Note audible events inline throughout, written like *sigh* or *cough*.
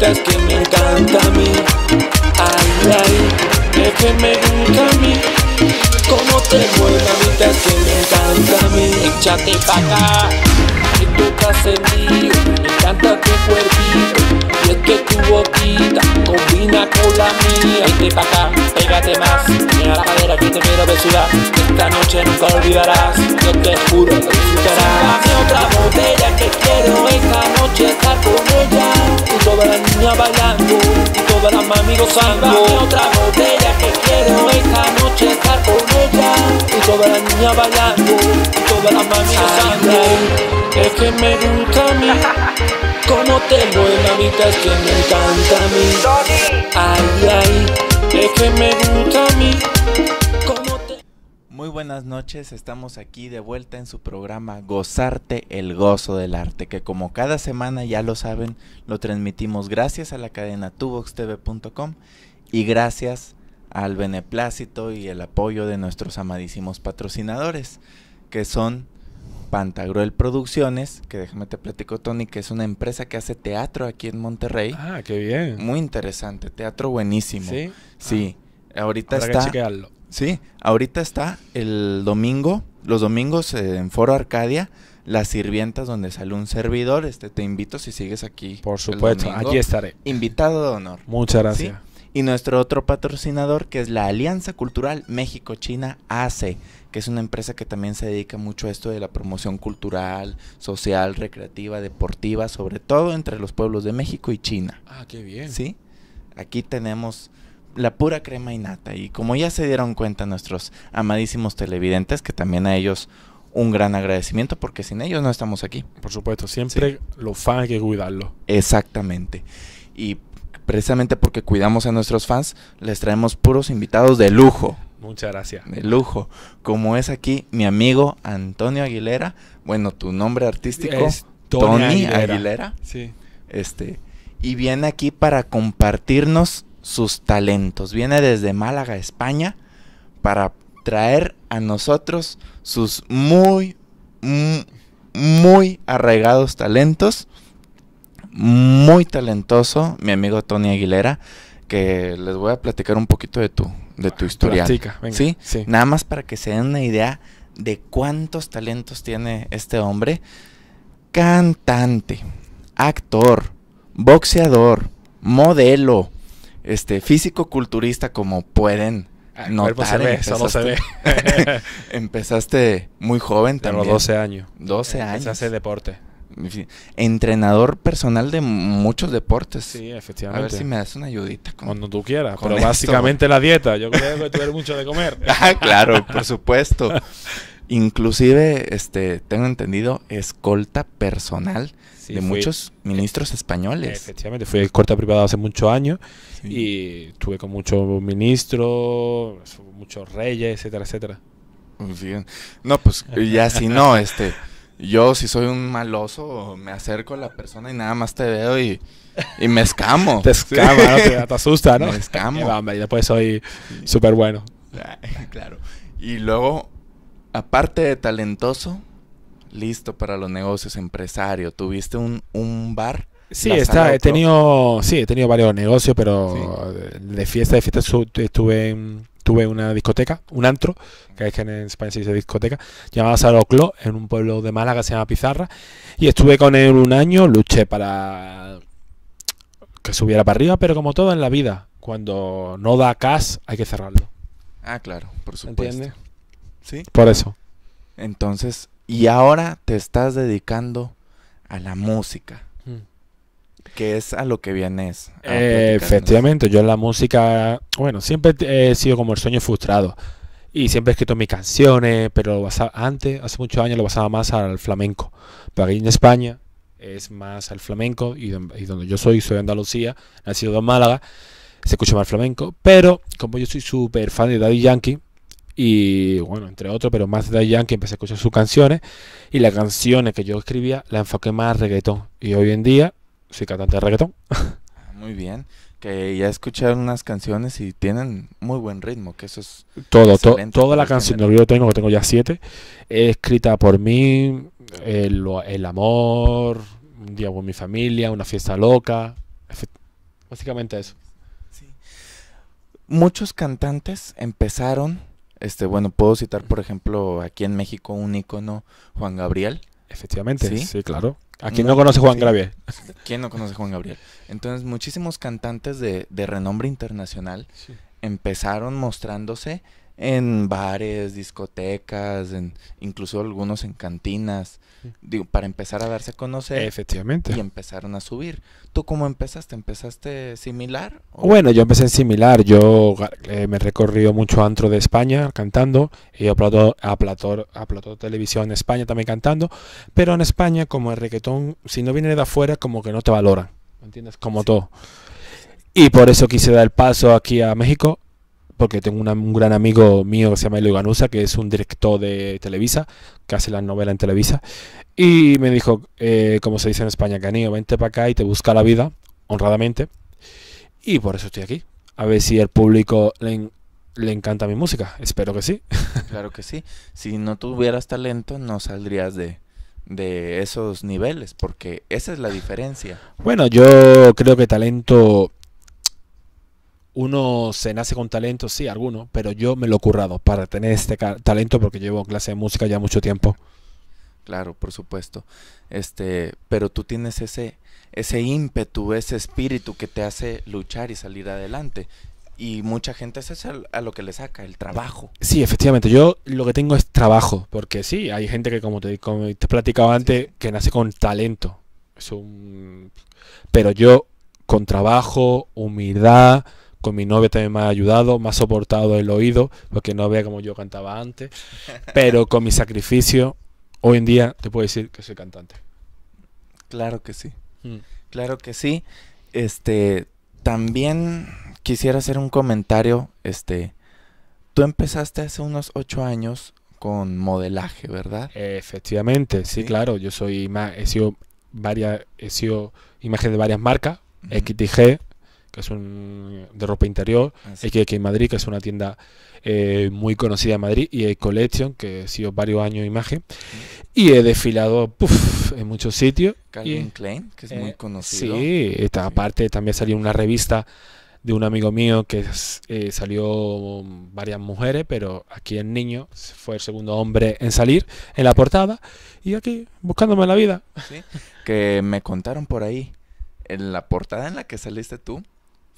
That's que Hola mía Vente pa' acá, pégate más Mira la cadera, que te quiero ver Esta noche nunca olvidarás Yo te juro que disfrutarás Dame otra botella que quiero Esta noche estar con ella Y toda la niña bailando Y toda la mami gozando Dame otra botella que quiero Esta noche estar con ella Y toda la niña bailando Y toda la mami gozando Es que me gusta a mí *laughs* Muy buenas noches, estamos aquí de vuelta en su programa Gozarte el gozo del arte, que como cada semana ya lo saben, lo transmitimos gracias a la cadena tuboxtv.com y gracias al beneplácito y el apoyo de nuestros amadísimos patrocinadores, que son Pantagruel Producciones, que déjame te platico, Tony, que es una empresa que hace teatro aquí en Monterrey. Ah, qué bien. Muy interesante, teatro buenísimo. Sí. Sí. Ah. Ahorita está. Que sí, ahorita está el domingo, los domingos en Foro Arcadia las sirvientas donde sale un servidor. Este te invito si sigues aquí. Por supuesto, aquí estaré. Invitado de honor. Muchas gracias. Y nuestro otro patrocinador que es la Alianza Cultural México-China AC que es una empresa que también se dedica mucho a esto de la promoción cultural, social, recreativa, deportiva, sobre todo entre los pueblos de México y China. Ah, qué bien. Sí. Aquí tenemos la pura crema y nata. Y como ya se dieron cuenta nuestros amadísimos televidentes, que también a ellos un gran agradecimiento porque sin ellos no estamos aquí. Por supuesto, siempre lo los fans hay que cuidarlo. Exactamente. Y precisamente porque cuidamos a nuestros fans, les traemos puros invitados de lujo. Muchas gracias. De lujo. Como es aquí mi amigo Antonio Aguilera. Bueno, tu nombre artístico es Tony, Aguilera. Sí. Este. Y viene aquí para compartirnos sus talentos. Viene desde Málaga, España, para traer a nosotros sus muy, mm, muy arraigados talentos. Muy talentoso, mi amigo Tony Aguilera, que les voy a platicar un poquito de tu de tu historial. ¿sí? Nada más para que se den una idea de cuántos talentos tiene este hombre. Cantante, actor, boxeador, modelo, este físico culturista como pueden ah, notar. Se ve, empezaste, se ve. empezaste muy joven también. Tengo 12 años. 12 años. hace deporte entrenador personal de muchos deportes. Sí, A ver si me das una ayudita. Cuando tú quieras, pero básicamente la dieta. Yo creo que tú mucho de comer. *laughs* Ah, claro, por supuesto. Inclusive, este, tengo entendido, escolta personal de muchos e ministros españoles. Efectivamente, fui escolta privada hace muchos años y estuve con muchos ministros, muchos reyes, etcétera, etcétera. Pues no, pues ya si no, este... Yo, si soy un maloso, me acerco a la persona y nada más te veo y, y me escamo. *laughs* te escama, te, asusta, ¿no? Me escamo. Y, después soy súper bueno. claro. Y luego, aparte de talentoso, listo para los negocios, empresario. ¿Tuviste un, bar? Sí, está, he tenido, sí, he tenido varios negocios, pero de fiesta, de fiesta estuve en estuve una discoteca, un antro, que es que en España se dice discoteca, llamada Saloclo, en un pueblo de Málaga que se llama Pizarra, y estuve con él un año, luché para que subiera para arriba, pero como todo en la vida, cuando no da cash, hay que cerrarlo. Ah, claro, por supuesto. Entiende, Sí. Por eso. Entonces, y ahora te estás dedicando a la música. Que es a lo que vienes. Eh, efectivamente, yo en la música, bueno, siempre he sido como el sueño frustrado. Y siempre he escrito mis canciones, pero lo antes, hace muchos años, lo basaba más al flamenco. Pero aquí en España es más al flamenco, y, donde yo soy, soy de Andalucía, nacido en Málaga, se escucha más flamenco. Pero como yo soy súper fan de Daddy Yankee, y bueno, entre otros, pero más de Yankee empecé a escuchar sus canciones y las canciones que yo escribía la enfoqué más a reggaetón. Y hoy en día Sí, cantante de reggaetón. Ah, muy bien. Que ya escucharon unas canciones y tienen muy buen ritmo, que eso es. Todo, en toda la canción que yo tengo, que tengo ya siete, escrita por mí, el, el amor, un día con mi familia, una fiesta loca, básicamente eso. Sí. Muchos cantantes empezaron, este, bueno, puedo citar por ejemplo aquí en México un ícono, Juan Gabriel, Efectivamente, sí, claro. ¿A quién no, conoce Juan Gravier. Gabriel? *laughs* ¿Quién no conoce Juan Gabriel? Entonces, muchísimos cantantes de, de renombre internacional empezaron mostrándose en bares, discotecas, incluso algunos en cantinas, para empezar a darse a conocer. Efectivamente. Y empezaron a subir. ¿Tú cómo empezaste? ¿Empezaste similar? Bueno, yo empecé en similar. Yo eh, me he recorrido mucho antro de España cantando y aplato a televisión en España también cantando. Pero en España, como el reggaetón, si no viene de afuera, como que no te valoran. ¿Entiendes? Como todo. Y por eso quise dar el paso aquí a México porque tengo un gran amigo mío que se llama Elio Ganusa, que es un director de Televisa, que hace la novela en Televisa, y me dijo, eh, como se dice en España, Canío, vente para acá y te busca la vida, honradamente, y por eso estoy aquí. A ver si al público le, le encanta mi música, espero que sí. *laughs* Claro que sí, si no tuvieras talento no saldrías de de esos niveles, porque esa es la diferencia. Bueno, yo creo que talento uno se nace con talento, sí, alguno, pero yo me lo he currado para tener este talento porque llevo clase de música ya mucho tiempo. Claro, por supuesto. Este, pero tú tienes ese ese ímpetu, ese espíritu que te hace luchar y salir adelante. Y mucha gente es eso a lo que le saca, el trabajo. Sí, efectivamente. Yo lo que tengo es trabajo, porque sí, hay gente que, como te, he platicado antes, que nace con talento. Es un... Pero yo, con trabajo, humildad, con mi novia también me ha ayudado, me ha soportado el oído, porque no vea como yo cantaba antes. *laughs* Pero con mi sacrificio, hoy en día te puedo decir que soy cantante. Claro que sí. Mm. Claro que sí. Este, también quisiera hacer un comentario. Este, tú empezaste hace unos ocho años con modelaje, ¿verdad? Efectivamente, sí, claro. Yo soy, he sido varias, he sido imagen de varias marcas, XTG, es un, de ropa interior, ah, que Madrid, que es una tienda eh, muy conocida en Madrid, y Collection, que ha sido varios años imagen, y he desfilado en muchos sitios. Calvin Klein, que es muy eh, conocido. Sí, esta, aparte también salió una revista de un amigo mío que eh, salió varias mujeres, pero aquí el niño fue el segundo hombre en salir en la portada y aquí buscándome la vida. Que me contaron por ahí, en la portada en la que saliste tú,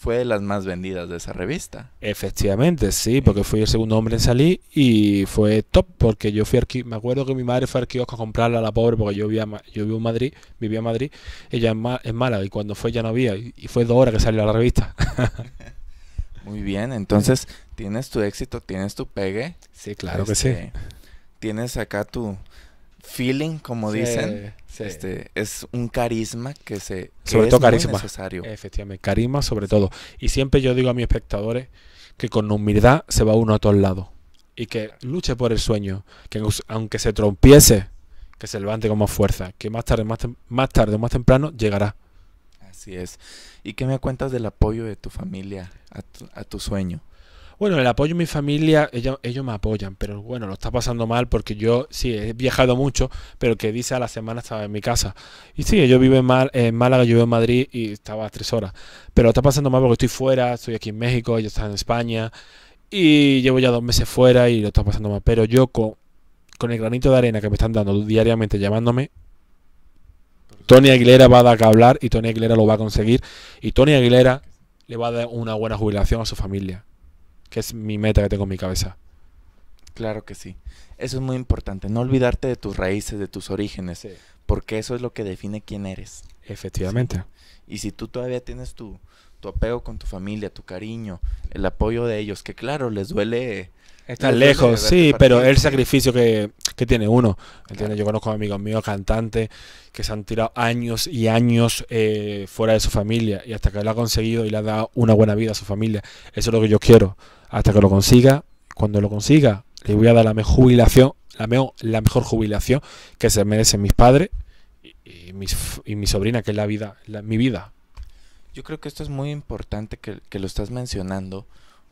fue de las más vendidas de esa revista. Efectivamente, sí, porque fui el segundo hombre en salir y fue top, porque yo fui aquí, me acuerdo que mi madre fue al a comprarla a la pobre, porque yo vivía, yo vivía en Madrid, vivía en Madrid, ella es mala, y cuando fue ya no había, y fue dos horas que salió la revista. *laughs* Muy bien, entonces tienes tu éxito, tienes tu pegue. Sí, claro que este, sí. Tienes acá tu, feeling, como dicen. Este, es un carisma que se sobre todo carisma. necesario. Efectivamente, carisma sobre todo. Y siempre yo digo a mis espectadores que con humildad se va uno a todos lados y que luche por el sueño, que aunque se tropiece, que se levante con más fuerza, que más tarde, más, tarde o más temprano llegará. Así es. ¿Y qué me cuentas del apoyo de tu familia a tu sueño? Bueno, el apoyo de mi familia, ellos, me apoyan, pero bueno, lo está pasando mal porque yo sí he viajado mucho, pero que dice a la semana estaba en mi casa. Y sí, yo vivo en, Mal, en Málaga, yo vivo en Madrid y estaba a tres horas. Pero lo está pasando mal porque estoy fuera, estoy aquí en México, ellos están en España y llevo ya dos meses fuera y lo está pasando mal. Pero yo con, con el granito de arena que me están dando diariamente llamándome, Tony Aguilera va a dar que hablar y Tony Aguilera lo va a conseguir. Y Tony Aguilera le va a dar una buena jubilación a su familia que es mi meta que tengo en mi cabeza. Claro que sí. Eso es muy importante. No olvidarte de tus raíces, de tus orígenes, porque eso es lo que define quién eres. Efectivamente. Y si tú todavía tienes tu, tu apego con tu familia, tu cariño, el apoyo de ellos, que claro, les duele Está este lejos, sí, este pero el sacrificio que, tiene uno. ¿entiendes? Yo conozco amigos míos, cantantes, que se han tirado años y años eh, fuera de su familia y hasta que lo ha conseguido y le ha dado una buena vida a su familia. Eso es lo que yo quiero. Hasta que lo consiga, cuando lo consiga, le voy a dar la mejor jubilación, la mejor, la mejor jubilación que se merecen mis padres y, mis, y mi sobrina, que es la vida, mi vida. Yo creo que esto es muy importante que, que lo estás mencionando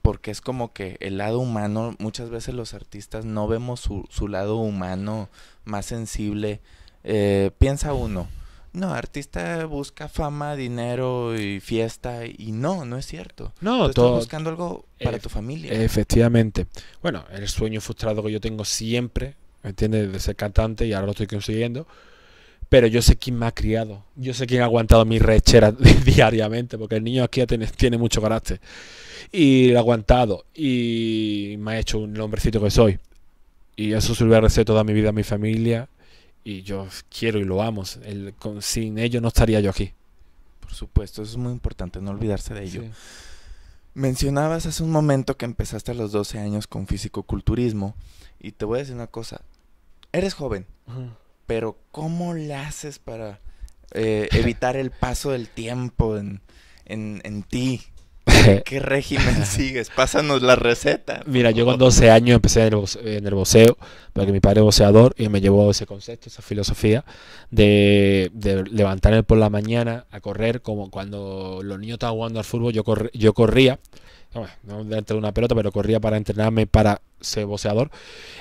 porque es como que el lado humano, muchas veces los artistas no vemos su, su lado humano más sensible. Eh, piensa uno, no, artista busca fama, dinero y fiesta y no, no es cierto. No, todo, estás buscando algo para tu familia. Efectivamente. Bueno, el sueño frustrado que yo tengo siempre, ¿me entiendes? De ser cantante y ahora lo estoy consiguiendo pero yo sé quién me ha criado, yo sé quién ha aguantado mi rechera *laughs* diariamente, porque el niño aquí tiene, tiene mucho carácter. Y lo ha aguantado, y me ha hecho un hombrecito que soy. Y eso se lo voy toda mi vida a mi familia, y yo quiero y lo amo. sin ellos no estaría yo aquí. Por supuesto, es muy importante, no olvidarse de ello. Mencionabas hace un momento que empezaste a los 12 años con físico-culturismo. y te voy a decir una cosa, eres joven, pero ¿cómo le haces para eh, *laughs* evitar el paso del tiempo en, ti? *laughs* ¿Qué régimen sigues? Pásanos la receta. Mira, yo con 12 años empecé en el, voceo, porque mi padre es boceador y me llevó ese concepto, esa filosofía de, de levantarme por la mañana a correr, como cuando los niños estaban jugando al fútbol, yo, yo corría no dentro de una pelota, pero corría para entrenarme para ser boxeador.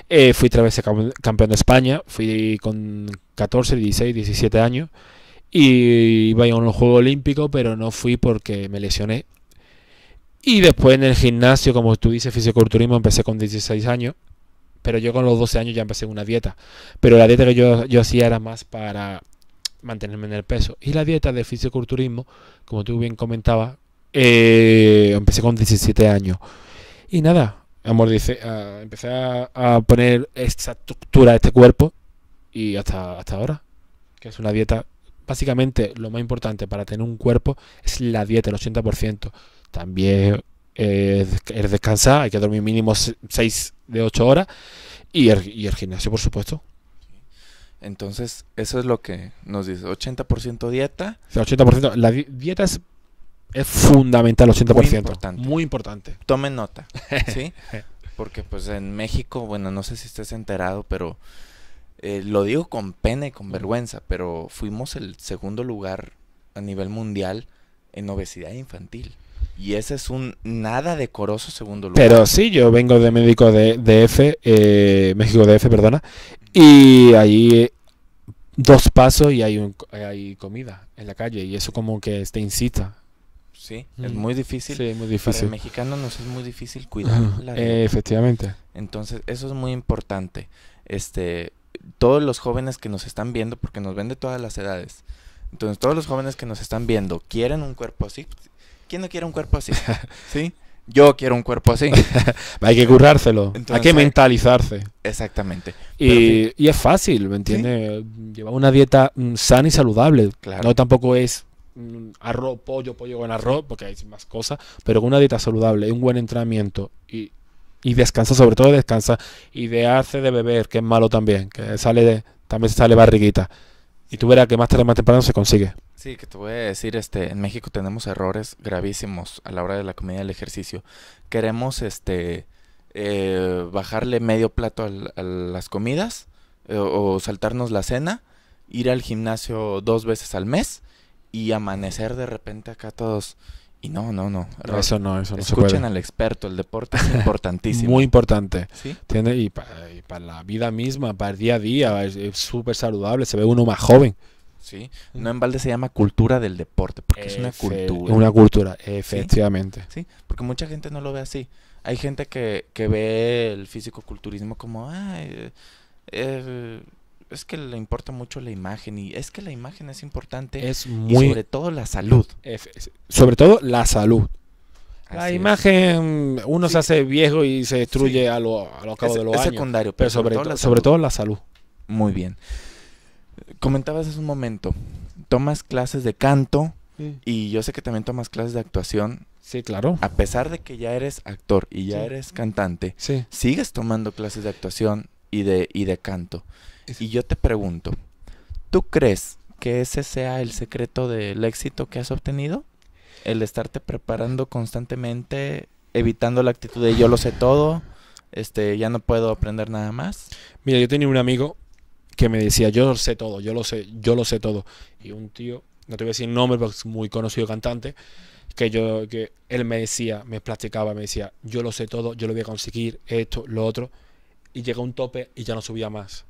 Eh, fui tres veces campeón de España, fui con 14, 16, 17 años y iba a un juego olímpico, pero no fui porque me lesioné. Y después en el gimnasio, como tú dices, fisiculturismo, empecé con 16 años, pero yo con los 12 años ya empecé una dieta. Pero la dieta que yo, yo hacía era más para mantenerme en el peso. Y la dieta de fisiculturismo, como tú bien comentabas, eh, empecé con 17 años. Y nada, amor dice, empecé a, poner esta estructura de este cuerpo y hasta, hasta ahora, que es una dieta. Básicamente lo más importante para tener un cuerpo es la dieta, el 80%. También eh, es descansar, hay que dormir mínimo 6 de 8 horas y el, gimnasio, por supuesto. Entonces, eso es lo que nos dice, 80% dieta. 80%, la dieta es es fundamental, 80%. Muy importante. Tomen nota, *laughs* ¿sí? Porque pues en México, bueno, no sé si estés enterado, pero eh, lo digo con pena y con vergüenza, pero fuimos el segundo lugar a nivel mundial en obesidad infantil. Y ese es un nada decoroso segundo lugar. Pero sí, yo vengo de médico de DF, eh, México DF, perdona, y ahí eh, dos pasos y hay, hay comida en la calle y eso como que te incita Sí, es mm. muy difícil. Sí, muy difícil. Para el mexicano nos es muy difícil cuidar la eh, Efectivamente. Entonces, eso es muy importante. Este, todos los jóvenes que nos están viendo, porque nos ven de todas las edades. Entonces, todos los jóvenes que nos están viendo, ¿quieren un cuerpo así? ¿Quién no quiere un cuerpo así? *laughs* ¿Sí? Yo quiero un cuerpo así. *laughs* hay que currárselo. hay que mentalizarse. Exactamente. Y, es fácil, ¿me entiendes? Llevar una dieta mm, sana y saludable. Claro. No tampoco es arroz, pollo, pollo con arroz, porque hay más cosas, pero con una dieta saludable, un buen entrenamiento y, descansa, sobre todo descansa, y de hace de beber, que es malo también, que sale de, también sale barriguita. Y tú verás que más tarde, más temprano se consigue. Sí, que te voy a decir, este, en México tenemos errores gravísimos a la hora de la comida y el ejercicio. Queremos, este, eh, bajarle medio plato a las comidas eh, o saltarnos la cena, ir al gimnasio dos veces al mes y amanecer de repente acá todos. Y no, no, no. eso no, eso no Escuchen al experto, el deporte es *laughs* importantísimo. Muy importante. ¿Sí? Tiene, y, para, la vida misma, para el día a día, es súper saludable, se ve uno más joven. Sí, no en balde se llama cultura del deporte, porque es una cultura. Una cultura, efectivamente. ¿Sí? porque mucha gente no lo ve así. Hay gente que, que ve el físico-culturismo como, Ay, eh, es que le importa mucho la imagen y es que la imagen es importante. Es muy... Y sobre todo la salud. sobre todo la salud. La imagen, uno se hace viejo y se destruye a lo, a cabo de los años. Es secundario, pero, sobre, todo sobre todo la salud. Muy bien. Comentabas hace un momento, tomas clases de canto y yo sé que también tomas clases de actuación. Sí, claro. A pesar de que ya eres actor y ya eres cantante, sigues tomando clases de actuación y de, y de canto. Y yo te pregunto, ¿tú crees que ese sea el secreto del éxito que has obtenido? El estarte preparando constantemente, evitando la actitud de yo lo sé todo, este, ya no puedo aprender nada más. Mira, yo tenía un amigo que me decía, yo lo sé todo, yo lo sé, yo lo sé todo. Y un tío, no te voy a decir nombre, pero es muy conocido cantante, que yo, que él me decía, me platicaba, me decía, yo lo sé todo, yo lo voy a conseguir, esto, lo otro. Y llegó un tope y ya no subía más.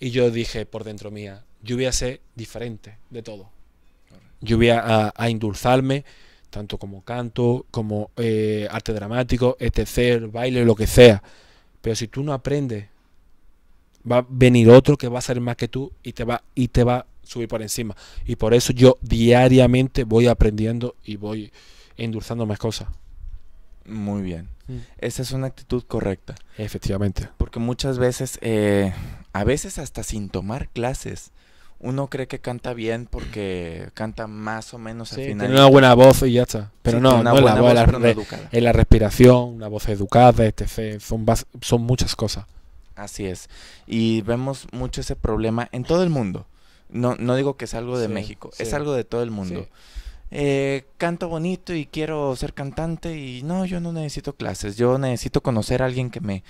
Y yo dije por dentro mía, yo voy a ser diferente de todo. Yo voy a, a tanto como canto, como eh, arte dramático, etc., este baile, lo que sea. Pero si tú no aprendes, va a venir otro que va a ser más que tú y te va, y te va a subir por encima. Y por eso yo diariamente voy aprendiendo y voy endulzando más cosas. Muy bien. Mm. Esa es una actitud correcta. Efectivamente. Porque muchas veces eh, a veces hasta sin tomar clases. Uno cree que canta bien porque canta más o menos sí, al final. Tiene una buena voz y ya está. Pero no, no, la voz, en eh, la respiración, una voz educada, etc. Son, son muchas cosas. Así es. Y vemos mucho ese problema en todo el mundo. No, no digo que es algo de México, es algo de todo el mundo. Eh, canto bonito y quiero ser cantante y no, yo no necesito clases, yo necesito conocer a alguien que me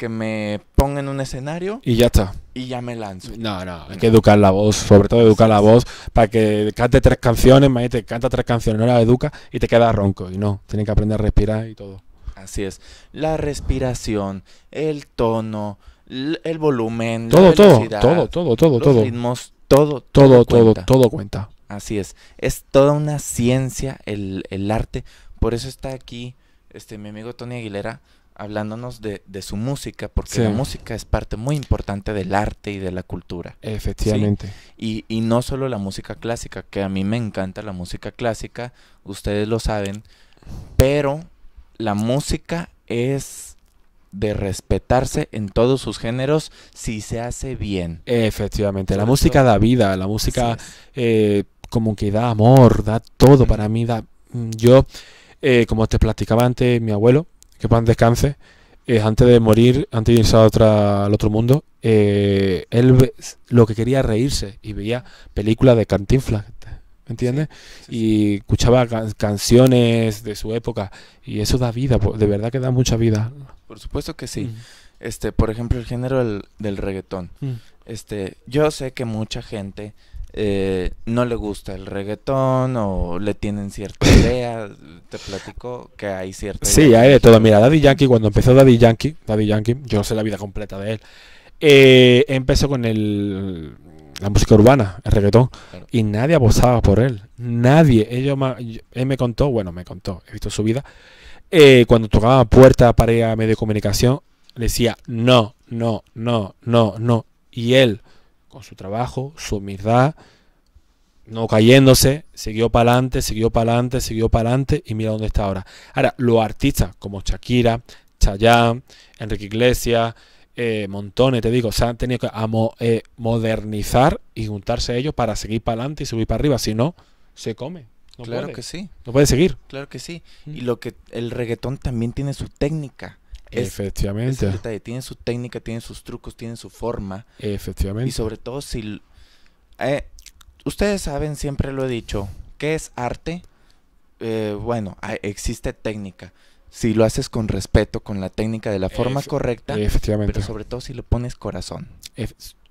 que me ponga en un escenario. Y ya está. Y ya me lanzo. No, no, hay que educar la voz, sobre todo educar la voz, para que cante tres canciones, maite canta tres canciones, no la educa y te queda ronco. Y no, tienes que aprender a respirar y todo. Así es. La respiración, el tono, el volumen, todo, la todo, todo, todo, todo, los todo. ritmos, todo, todo, todo, todo, todo cuenta. Así es. Es toda una ciencia el, el arte. Por eso está aquí este mi amigo Tony Aguilera hablándonos de, su música, porque la música es parte muy importante del arte y de la cultura. Efectivamente. Y, no solo la música clásica, que a mí me encanta la música clásica, ustedes lo saben, pero la música es de respetarse en todos sus géneros si se hace bien. Efectivamente, la música da vida, la música eh, como que da amor, da todo para mí, da... Mm, yo, eh, como te platicaba antes, mi abuelo, que pan descanse, eh, antes de morir, antes de irse al otro mundo, eh, él lo que quería reírse y veía películas de Cantinflas, ¿entiendes? Y escuchaba canciones de su época y eso da vida, pues, de verdad que da mucha vida. Por supuesto que sí. Mm. Este, por ejemplo, el género del, reggaetón. Mm. Este, yo sé que mucha gente eh, no le gusta el reggaetón o le tienen cierta idea. Te platico que hay cierta Sí, hay de todo. Mira, Daddy Yankee, cuando empezó Daddy Yankee, Daddy Yankee, yo sé la vida completa de él, eh, empezó con el, la música urbana, el reggaetón, y nadie abusaba por él. Nadie. Ellos él me contó, bueno, me contó, he visto su vida. Eh, cuando tocaba puerta a a medio de comunicación, decía no, no, no, no, no. Y él con su trabajo, su humildad, no cayéndose, siguió para adelante, siguió para adelante, siguió para adelante y mira dónde está ahora. Ahora, los artistas como Shakira, Chayanne, Enrique Iglesias, eh, montones, te digo, se han tenido que eh, modernizar y juntarse a ellos para seguir para adelante y subir para arriba, si no, se come. claro que sí. No puede seguir. Claro que sí. Mm. Y lo que el reggaetón también tiene su técnica. Efectivamente. tiene su técnica, tiene sus trucos, tiene su forma. Efectivamente. Y sobre todo si... Eh, ustedes saben, siempre lo he dicho, ¿qué es arte? Eh, bueno, ah, existe técnica. Si lo haces con respeto, con la técnica de la forma correcta. Efectivamente. Pero sobre todo si lo pones corazón.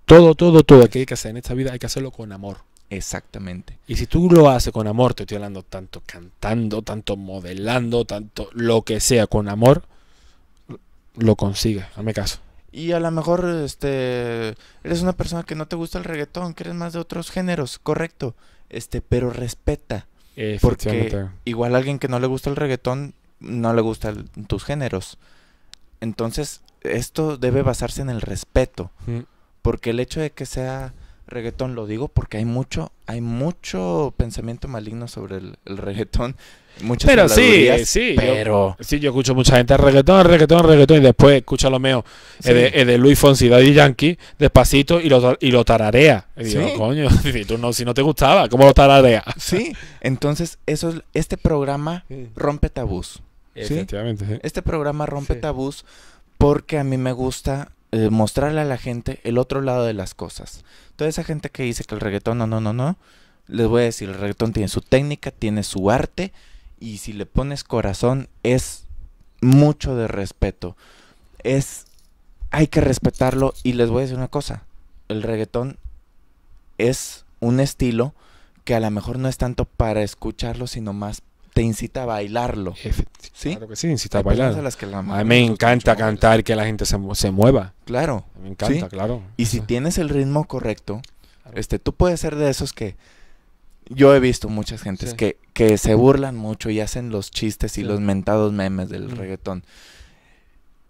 todo, todo, todo que hay que hacer en esta vida hay que hacerlo con amor. Exactamente. Y si tú lo haces con amor, te estoy hablando tanto cantando, tanto modelando, tanto lo que sea, con amor, lo consigue, hazme caso. Y a lo mejor este eres una persona que no te gusta el reggaetón, que eres más de otros géneros, correcto. Este, pero respeta. Porque igual alguien que no le gusta el reggaetón, no le gustan tus géneros. Entonces, esto debe basarse en el respeto. Porque el hecho de que sea reggaetón. Lo digo porque hay mucho, hay mucho pensamiento maligno sobre el, reggaetón. Muchas pero sí, sí. Yo, sí, yo escucho mucha gente reggaetón, reggaetón, reggaetón. Y después escucha lo mío. de, Luis Fonsi, Daddy Yankee, despacito y lo, y lo tararea. Y digo, coño, *laughs* si, no, si no te gustaba, ¿cómo lo tararea? Sí, entonces eso, este, este programa rompe tabús. Efectivamente. Este programa rompe tabús porque a mí me gusta eh, mostrarle a la gente el otro lado de las cosas. Toda esa gente que dice que el reggaetón no, no, no, no, les voy a decir, el reggaetón tiene su técnica, tiene su arte y si le pones corazón es mucho de respeto. Es hay que respetarlo y les voy a decir una cosa, el reggaetón es un estilo que a lo mejor no es tanto para escucharlo, sino más te incita a bailarlo. ¿Sí? Claro que sí, incita a bailar. A, me encanta cantar, que la gente se, mueva. Claro. me encanta, claro. Y si tienes el ritmo correcto, este, tú puedes ser de esos que yo he visto muchas gentes que, que se burlan mucho y hacen los chistes y los mentados memes del reggaetón.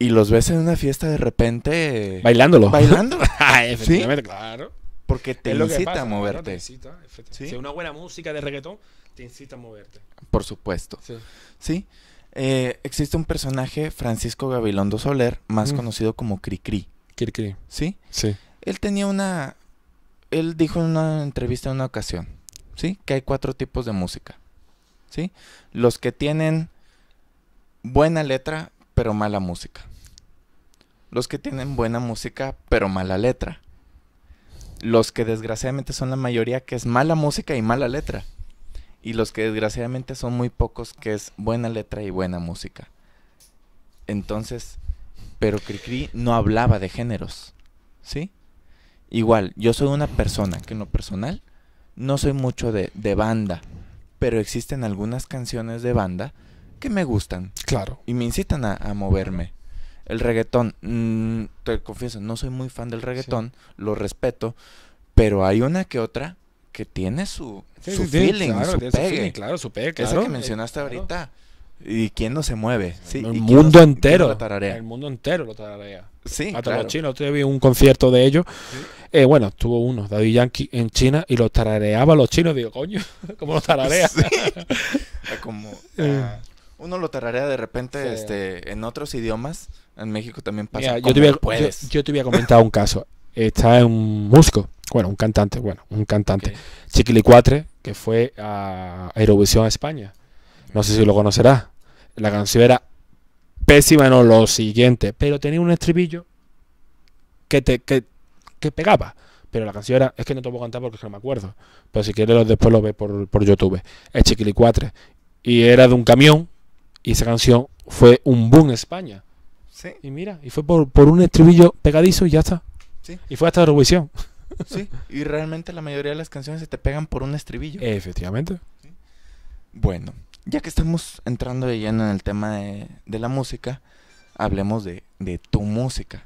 Y los ves en una fiesta de repente... Bailándolo. Bailando. *laughs* Ah, efectivamente, claro. Porque te lo incita a moverte. Te incita, si una buena música de reggaetón te incita a moverte por supuesto. Sí. Eh, existe un personaje, Francisco Gabilondo Soler, más mm. conocido como Cricri. Cricri. ¿Sí? Sí. Él tenía una. Él dijo en una entrevista en una ocasión, ¿sí? Que hay cuatro tipos de música. ¿Sí? Los que tienen buena letra, pero mala música. Los que tienen buena música, pero mala letra. Los que desgraciadamente son la mayoría, que es mala música y mala letra y los que desgraciadamente son muy pocos, que es buena letra y buena música. Entonces, pero Cricri no hablaba de géneros, ¿sí? Igual, yo soy una persona que en lo personal no soy mucho de, de banda, pero existen algunas canciones de banda que me gustan. Claro. Y me incitan a, a moverme. El reggaetón, mm, te confieso, no soy muy fan del reggaetón, lo respeto, pero hay una que otra que tiene su, su feeling, claro, su, pegue. claro, su que mencionaste ahorita. ¿Y quién no se mueve? el mundo entero. el mundo entero lo tararea. Sí, Hasta los chinos. Yo vi un concierto de ellos. Eh, bueno, tuvo uno, David Yankee, en China y lo tarareaba a los chinos. Digo, coño, *laughs* ¿cómo lo tararea? *laughs* Ah, uno lo tararea de repente este, en otros idiomas. En México también pasa. yo, te voy a, yo, te un caso. Está en un músico bueno, un cantante, bueno, un cantante, Chiquili Chiquilicuatre, que fue a Eurovisión España. No sé si lo conocerás. La canción era pésima, no lo siguiente, pero tenía un estribillo que te que, que pegaba. Pero la canción era, es que no te puedo cantar porque no me acuerdo. Pero si quieres, después lo ves por, YouTube. Es Chiquilicuatre. Y era de un camión. Y esa canción fue un boom en España. Y mira, y fue por, un estribillo pegadizo y ya está. Y fue hasta Eurovisión. Sí, y realmente la mayoría de las canciones se te pegan por un estribillo. Efectivamente. Bueno, ya que estamos entrando de lleno en el tema de, la música, hablemos de, tu música.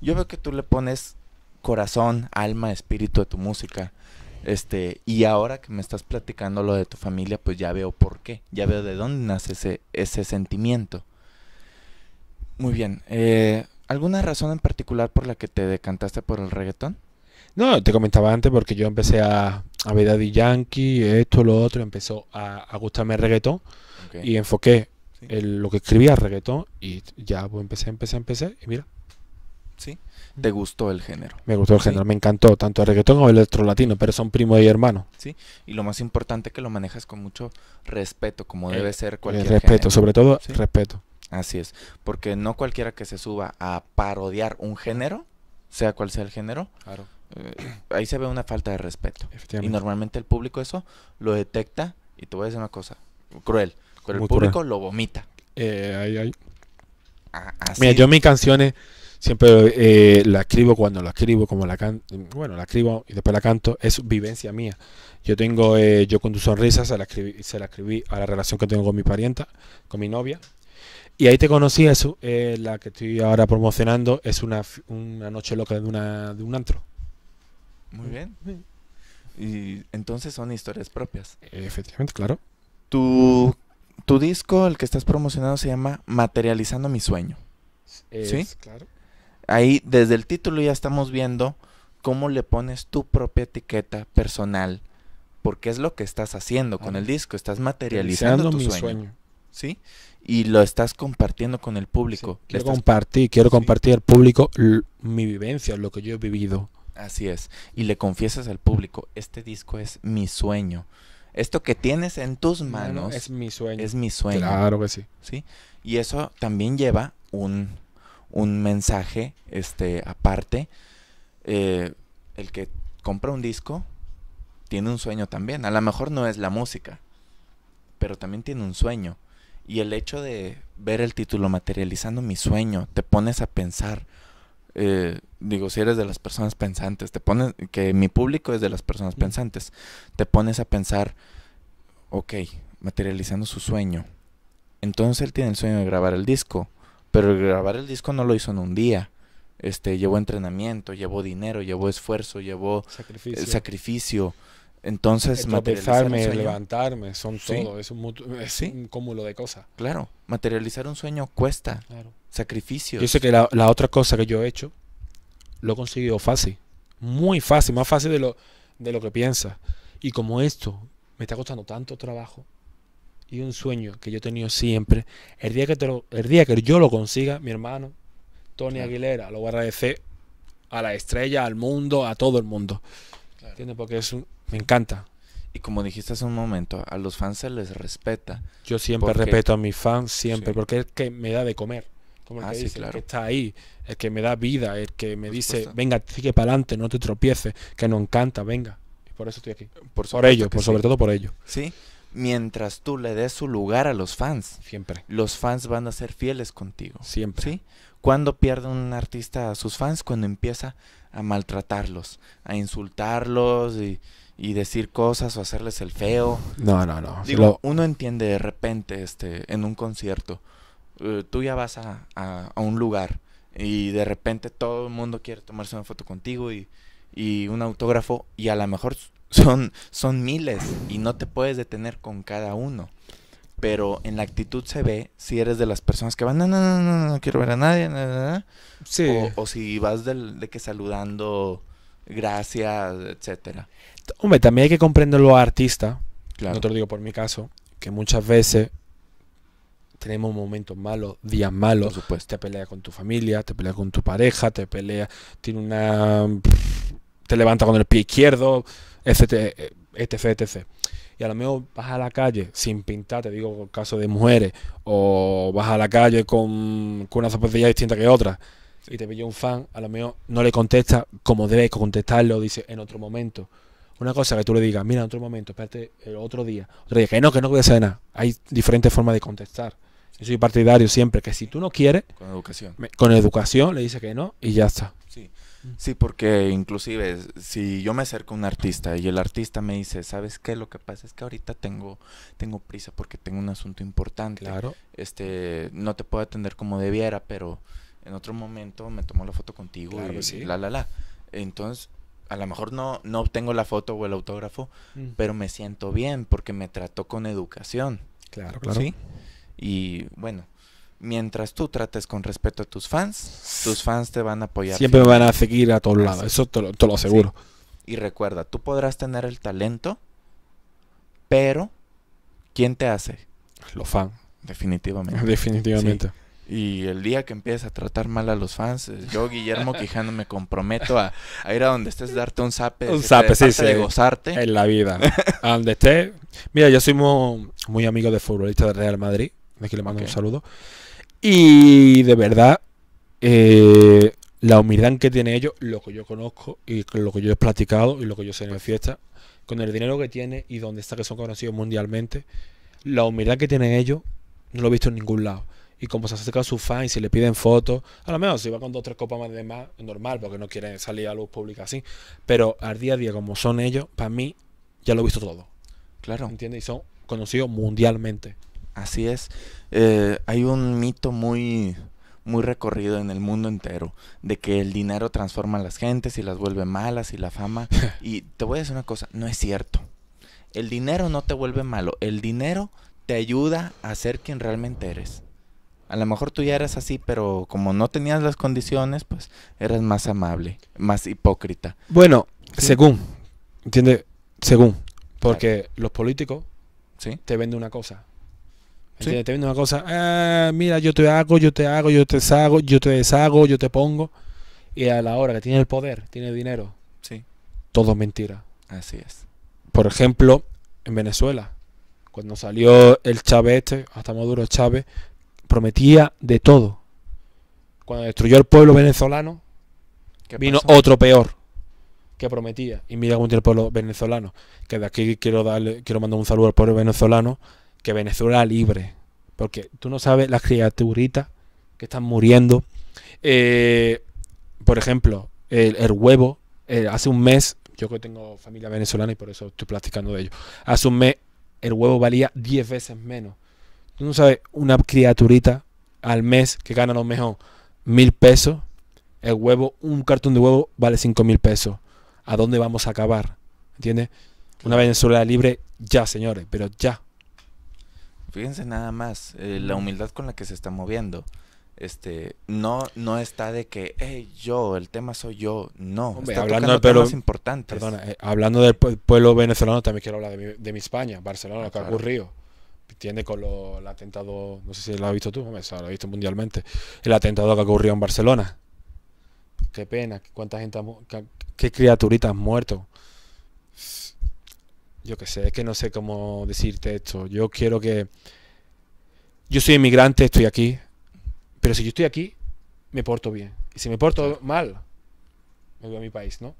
Yo veo que tú le pones corazón, alma, espíritu a tu música. Este, y ahora que me estás platicando lo de tu familia, pues ya veo por qué, ya veo de dónde nace ese, sentimiento. Muy bien, eh, ¿alguna razón en particular por la que te decantaste por el reggaetón? No, te comentaba antes porque yo empecé a, a ver Daddy Yankee, esto, lo otro, empezó a, gustarme el reggaetón y enfoqué lo que escribía reggaetón y ya pues, empecé, empecé, empecé y mira. Sí, te gustó el género. Me gustó el género, me encantó, tanto el reggaetón como el electro latino, pero son primos y hermano Sí, y lo más importante que lo manejas con mucho respeto, como eh, debe ser eh, cualquier el respeto, sobre todo el respeto. Así es, porque no cualquiera que se suba a parodiar un género, sea cual sea el género, claro eh, ahí se ve una falta de respeto. Y normalmente el público eso lo detecta y te voy a decir una cosa cruel, pero el público lo vomita. Eh, ah, Mira, yo mis canciones siempre eh, la escribo cuando la escribo, como la can bueno, la escribo y después la canto, es vivencia mía. Yo tengo eh, Yo con tu sonrisa, se la, escribí, se la escribí a la relación que tengo con mi parienta, con mi novia. Y ahí te conocí, eso, la que estoy ahora promocionando, es una, una noche loca de, una, de un antro. Muy bien. Y entonces son historias propias. Efectivamente, claro. Tu, tu disco, el que estás promocionando, se llama Materializando mi sueño. ¿Sí? Claro. Ahí, desde el título, ya estamos viendo cómo le pones tu propia etiqueta personal. Porque es lo que estás haciendo con el disco. Estás materializando tu mi sueño. ¿Sí? Y lo estás compartiendo con el público. quiero quiero compartir al público mi vivencia, lo que yo he vivido Así es. Y le confiesas al público, este disco es mi sueño. Esto que tienes en tus manos es mi sueño. Es mi sueño. Claro que sí. ¿Sí? Y eso también lleva un, un mensaje este, aparte. Eh, el que compra un disco tiene un sueño también. A lo mejor no es la música, pero también tiene un sueño. Y el hecho de ver el título materializando mi sueño, te pones a pensar, eh, digo, si eres de las personas pensantes, te pones, que mi público es de las personas pensantes, te pones a pensar, ok, materializando su sueño. Entonces él tiene el sueño de grabar el disco, pero grabar el disco no lo hizo en un día. Este, llevó entrenamiento, llevó dinero, llevó esfuerzo, llevó eh, sacrificio. El sacrificio. Entonces, materializarme levantarme, son todo, es un, un cúmulo de cosas. Claro, materializar un sueño cuesta. Claro. Sacrificios. Yo sé que la, otra cosa que yo he hecho, lo he conseguido fácil. Muy fácil, más fácil de lo, de lo que piensas. Y como esto me está costando tanto trabajo y un sueño que yo he tenido siempre, el día que, el día que yo lo consiga, mi hermano, Tony Aguilera, lo voy a agradecer a la estrella, al mundo, a todo el mundo. Porque es me encanta. Y como dijiste hace un momento, a los fans se les respeta. Yo siempre respeto a mis fans, siempre, porque es que me da de comer como el ah, que claro. que está ahí, el que me da vida, el que me dice, venga, sigue para adelante, no te tropieces, que no encanta, venga. Y por eso estoy aquí. Por, por ello, por sobre todo por ello. Sí, mientras tú le des su lugar a los fans. Siempre. Los fans van a ser fieles contigo. Siempre. ¿Sí? Cuando pierde un artista a sus fans, cuando empieza a maltratarlos, a insultarlos y, decir cosas o hacerles el feo. No, no, no. Digo, uno entiende de repente este en un concierto eh, tú ya vas a, un lugar y de repente todo el mundo quiere tomarse una foto contigo y, un autógrafo y a lo mejor son, son miles y no te puedes detener con cada uno. Pero en la actitud se ve si eres de las personas que van, no, no, no, no, no quiero ver a nadie, O, si vas de que saludando, gracias, etcétera. Hombre, también hay que comprenderlo lo artista, claro. no te lo digo por mi caso, que muchas veces tenemos momentos malos, días malos, Por supuesto. te pelea con tu familia, te peleas con tu pareja, te pelea tiene una te levanta con el pie izquierdo, etc, etc, etc. Y a lo mejor vas a la calle sin pintar, te digo el caso de mujeres, o vas a la calle con, con una zapatilla distinta que otra, y te pilla un fan, a lo mejor no le contesta como debes contestarlo, dice en otro momento. Una cosa que tú le digas, mira, en otro momento, espérate, el otro día. Otro día, que no, que no puede ser nada. Hay diferentes formas de contestar. Yo soy partidario siempre que si tú no quieres... Con educación. con educación le dice que no y ya está. Sí. Sí, porque inclusive si yo me acerco a un artista y el artista me dice, ¿sabes qué? Lo que pasa es que ahorita tengo, tengo prisa porque tengo un asunto importante. Claro. Este, no te puedo atender como debiera, pero en otro momento me tomo la foto contigo y la, la, la. Entonces, a lo mejor no, no obtengo la foto o el autógrafo, mm. pero me siento bien porque me trató con educación. Claro, claro. ¿Sí? Y bueno, mientras tú trates con respeto a tus fans, tus fans te van a apoyar. Siempre van a seguir a todos lados, eso te lo, aseguro. Y recuerda, tú podrás tener el talento, pero ¿quién te hace? Los fans. Definitivamente. *laughs* Definitivamente. Y el día que empieces a tratar mal a los fans, eh, yo, Guillermo Quijano, me comprometo a, ir a donde estés, darte un zape. Un zape, sí, De gozarte. En la vida. donde estés. Mira, yo soy muy, muy amigo de futbolista de Real Madrid de aquí le mando un saludo. Y de verdad, eh, la humildad que tiene ellos, lo que yo conozco y lo que yo he platicado y lo que yo sé en la fiesta, con el dinero que tiene y donde está que son conocidos mundialmente, la humildad que tienen ellos no lo he visto en ningún lado. Y como se acerca a sus fans y le piden fotos, a lo mejor si va con dos o tres copas más de más, normal, porque no quieren salir a luz pública así. Pero al día a día, como son ellos, para mí ya lo he visto todo. Claro. ¿Entiendes? Y son conocidos mundialmente. Así es. Eh, hay un mito muy, muy recorrido en el mundo entero de que el dinero transforma a las gentes y las vuelve malas y la fama. *laughs* Y te voy a decir una cosa, no es cierto. El dinero no te vuelve malo, el dinero te ayuda a ser quien realmente eres. A lo mejor tú ya eras así, pero como no tenías las condiciones, pues eras más amable, más hipócrita. Bueno, según, ¿entiendes? Según, porque los políticos ¿Sí? te venden una cosa ¿Sí? Te una cosa, eh, mira, yo te hago, yo te hago, yo te deshago, yo te deshago, yo te pongo. Y a la hora que tiene el poder, tiene dinero, sí. todo es mentira. Así es. Por ejemplo, en Venezuela, cuando salió el Chávez este, hasta Maduro Chávez, prometía de todo. Cuando destruyó el pueblo venezolano, vino otro peor que prometía. Y mira cómo tiene el pueblo venezolano. Que de aquí quiero darle, quiero mandar un saludo al pueblo venezolano que Venezuela libre. Porque tú no sabes las criaturitas que están muriendo. Eh, por ejemplo, el, huevo, eh, hace un mes, yo que tengo familia venezolana y por eso estoy platicando de ello, hace un mes el huevo valía 10 veces menos. Tú no sabes, una criaturita al mes que gana lo mejor mil pesos, el huevo, un cartón de huevo vale cinco mil pesos. ¿A dónde vamos a acabar? ¿Entiendes? Una Venezuela libre, ya señores, pero ya. Fíjense nada más, eh, la humildad con la que se está moviendo. Este, no, no está de que, hey, yo, el tema soy yo. No, está hablando de pueblo importante importantes. Eh, hablando del pueblo venezolano, también quiero hablar de mi, de mi España, Barcelona, lo ah, que ha ocurrido. Tiene con lo, el atentado, no sé si lo has visto tú, o lo has visto mundialmente, el atentado que ocurrió en Barcelona. Qué pena, cuánta gente, qué criaturitas han muerto yo qué sé, es que no sé cómo decirte esto. Yo quiero que... Yo soy inmigrante, estoy aquí, pero si yo estoy aquí, me porto bien. Y si me porto mal, me voy a mi país, ¿no?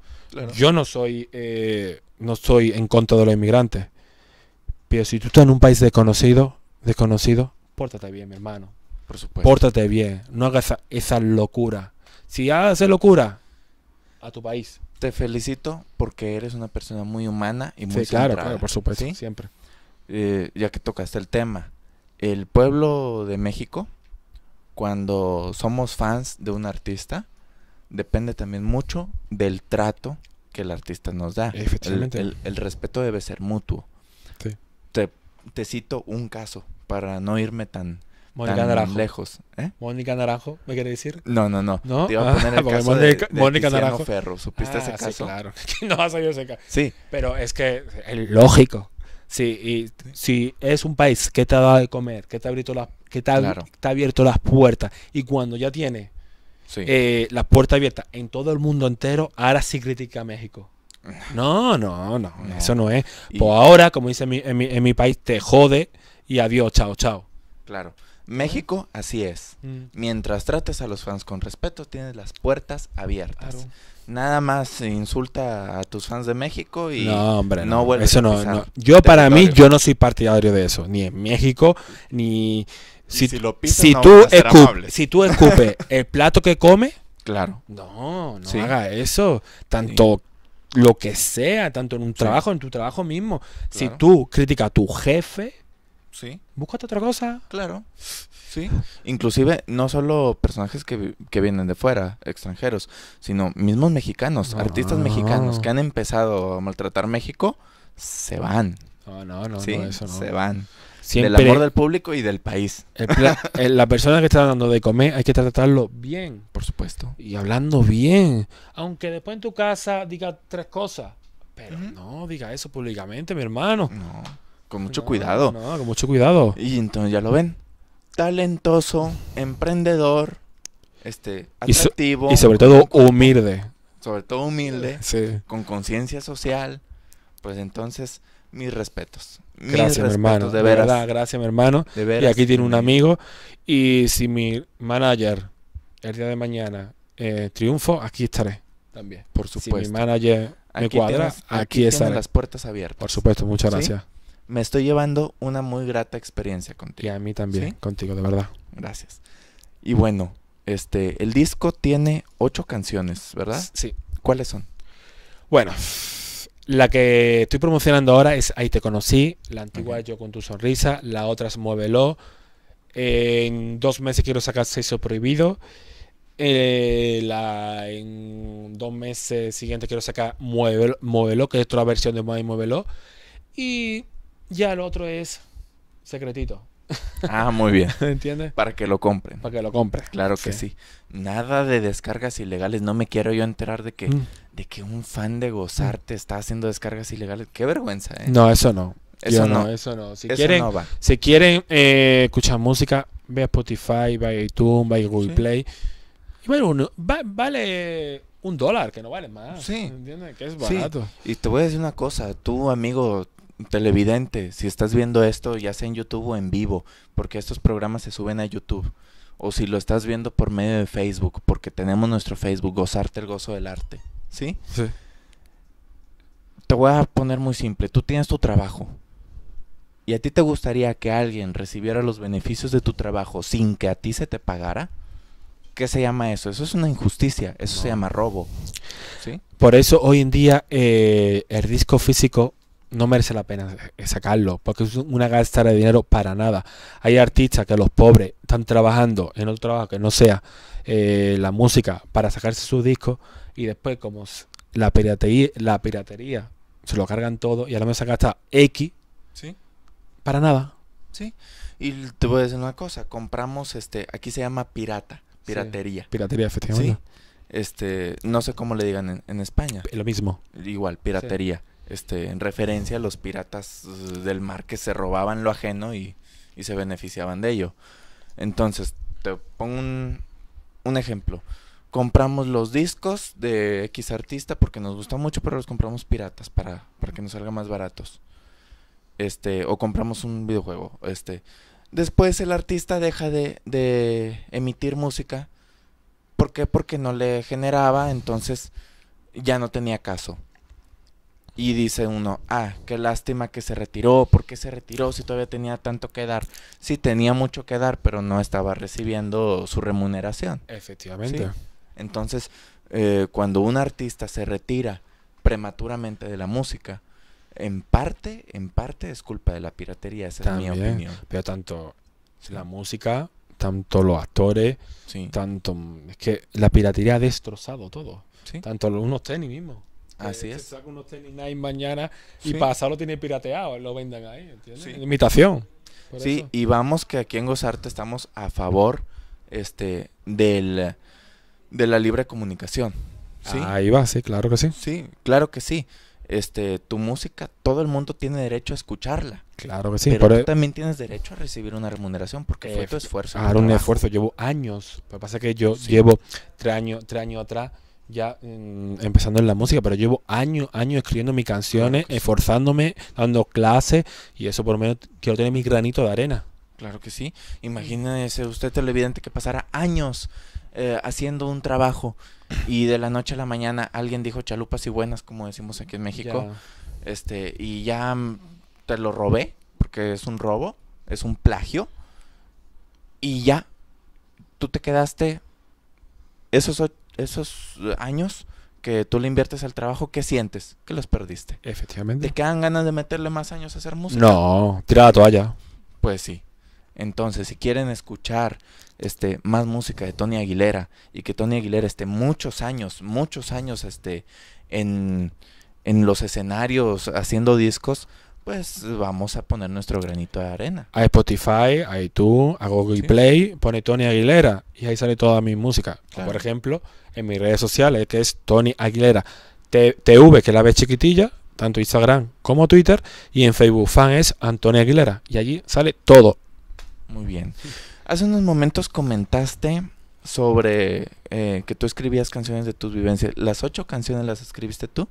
Yo no soy, eh, no soy en contra de los inmigrantes. Pero si tú estás en un país desconocido, desconocido, pórtate bien, mi hermano. Por supuesto. Pórtate bien, no hagas esa locura. Si haces locura, a tu país te felicito porque eres una persona muy humana y muy sí, claro, por supuesto, siempre. Eh, ya que tocaste el tema, el pueblo de México, cuando somos fans de un artista, depende también mucho del trato que el artista nos da. Efectivamente. El, respeto debe ser mutuo. Sí. te cito un caso para no irme tan Mónica Naranjo. lejos. ¿eh? Mónica Naranjo, ¿me quiere decir? No, no, no. Te iba a ah, poner el caso Mónica, de, Naranjo. Ferro. ¿Supiste ah, ese caso? Sí, claro. *laughs* no ha sabido ese caso. Sí. Pero es que es lógico. Sí, y si es un país que te ha dado de comer, que te ha abierto las, que te ha, abierto las puertas, y cuando ya tiene eh, las puertas abiertas en todo el mundo entero, ahora sí critica a México. No, no, no, eso no es. Pues ahora, como dice en mi país, te jode y adiós, chao, chao. Claro. México, así es. Mm. Mientras trates a los fans con respeto, tienes las puertas abiertas. Nada más insulta a tus fans de México y no, hombre, no, Eso no, Yo para mí, yo no soy partidario de eso, ni en México, ni si, tú escupe, si *laughs* tú escupe el plato que come, claro. No, no haga eso. Tanto lo que sea, tanto en un trabajo, en tu trabajo mismo. Si tú criticas a tu jefe, Sí. Búscate otra cosa. Claro. Sí. Inclusive, no solo personajes que, vienen de fuera, extranjeros, sino mismos mexicanos, artistas mexicanos que han empezado a maltratar México, se van. No, no, no, sí, no Se van. Siempre del amor del público y del país. *laughs* la persona que está dando de comer hay que tratarlo bien. Por supuesto. Y hablando bien. Aunque después en tu casa diga tres cosas. Pero no diga eso públicamente, mi hermano. No. Con mucho cuidado. con mucho cuidado. Y entonces ya lo ven. Talentoso, emprendedor, este, atractivo. Y, sobre todo humilde. Sobre todo humilde. Con conciencia social. Pues entonces, mis respetos. gracias, hermano. De, veras. gracias, mi hermano. De veras, y aquí tiene un amigo. Y si mi manager el día de mañana eh, triunfo, aquí estaré. También. Por supuesto. Si mi manager me cuadra, aquí, aquí estaré. las puertas abiertas. Por supuesto, muchas gracias me estoy llevando una muy grata experiencia contigo. Y a mí también, contigo, de verdad. Gracias. Y bueno, este, el disco tiene ocho canciones, ¿verdad? Sí. ¿Cuáles son? Bueno, la que estoy promocionando ahora es Ahí te conocí, la antigua Yo con tu sonrisa, la otra es Muévelo. en dos meses quiero sacar Sexo Prohibido. Eh, en dos meses siguientes quiero sacar Muévelo, que es otra versión de Muevelo Y ya el otro es secretito. Ah, muy bien. *laughs* ¿Entiendes? Para que lo compren. Para que lo compren. Claro que sí. Nada de descargas ilegales. No me quiero yo enterar de que, mm. de que un fan de Gozarte está haciendo descargas ilegales. Qué vergüenza, ¿eh? No, eso no. Eso no. Eso no. Si quieren, quieren eh, escuchar música, ve a Spotify, ve a iTunes, ve a Google Play. Y bueno, vale un dólar, que no vale más. Sí. ¿Entiendes? Que es barato. Y te voy a decir una cosa. Tú, amigo televidente, si estás viendo esto ya sea en YouTube o en vivo, porque estos programas se suben a YouTube, o si lo estás viendo por medio de Facebook, porque tenemos nuestro Facebook, Gozarte el Gozo del Arte, ¿sí? Sí. Te voy a poner muy simple, tú tienes tu trabajo, y a ti te gustaría que alguien recibiera los beneficios de tu trabajo sin que a ti se te pagara, ¿qué se llama eso? Eso es una injusticia, eso se llama robo. ¿Sí? Por eso hoy en día eh, el disco físico no merece la pena eh, sacarlo, porque es una gasta de dinero para nada. Hay artistas que los pobres están trabajando en otro trabajo que no sea eh, la música para sacarse su disco y después como la piratería, la piratería se lo cargan todo y a lo mejor se gasta X ¿Sí? para nada. Sí, y te voy a decir una cosa, compramos este, aquí se llama pirata, piratería. piratería, efectivamente. Este, no sé cómo le digan en, España. Lo mismo. Igual, piratería. Este, en referencia a los piratas eh, del mar que se robaban lo ajeno y, se beneficiaban de ello. Entonces, te pongo un, ejemplo. Compramos los discos de X artista porque nos gusta mucho, pero los compramos piratas para, que nos salga más baratos. Este, o compramos un videojuego. Este. Después el artista deja de, de emitir música. ¿Por qué? Porque no le generaba, entonces ya no tenía caso. Y dice uno, ah, qué lástima que se retiró, ¿por qué se retiró si todavía tenía tanto que dar? Sí, tenía mucho que dar, pero no estaba recibiendo su remuneración. Efectivamente. Entonces, eh, cuando un artista se retira prematuramente de la música, en parte, en parte es culpa de la piratería, esa es mi opinión. Pero tanto la música, tanto los actores, tanto... Es que la piratería ha destrozado todo. Tanto los unos tenis mismos Así es. saca unos tenis mañana y pasado lo tiene pirateado, lo vendan ahí, ¿entiendes? Sí. Imitación. Sí, y vamos que aquí en Gozarte estamos a favor este del de la libre comunicación. Ahí va, sí, claro que sí. Sí, claro que sí. Este, tu música, todo el mundo tiene derecho a escucharla. Claro que sí. Pero, tú e- también tienes derecho a recibir una remuneración porque fue tu esfuerzo. Claro, un esfuerzo. Llevo años. Lo que pasa es que yo llevo tres tres años atrás ya empezando en la música, pero llevo años, años escribiendo mis canciones, esforzándome, dando clases y eso por lo menos quiero tener mi granito de arena. Claro que sí. Imagínese usted televidente que pasara años eh, haciendo un trabajo y de la noche a la mañana alguien dijo chalupas y buenas, como decimos aquí en México, este y ya mm, te lo robé, porque es un robo, es un plagio, y ya, tú te quedaste esos ocho esos eh, años que tú le inviertes al trabajo, ¿qué sientes? Que los perdiste. Efectivamente. ¿Te quedan ganas de meterle más años a hacer música? No, tira la toalla. Pues sí. Entonces, si quieren escuchar este más música de Tony Aguilera y que Tony Aguilera esté muchos años, muchos años este en en los escenarios haciendo discos, pues vamos a poner nuestro granito de arena. A Spotify, a iTunes, a Google Play, pone Tony Aguilera y ahí sale toda mi música. Por ejemplo, en mis redes sociales, que es Tony Aguilera TV, que la ves chiquitilla, tanto Instagram como Twitter, y en Facebook fan es Antonio Aguilera. Y allí sale todo. Muy bien. Hace unos momentos comentaste sobre eh, que tú escribías canciones de tus vivencias. ¿Las ocho canciones las escribiste tú?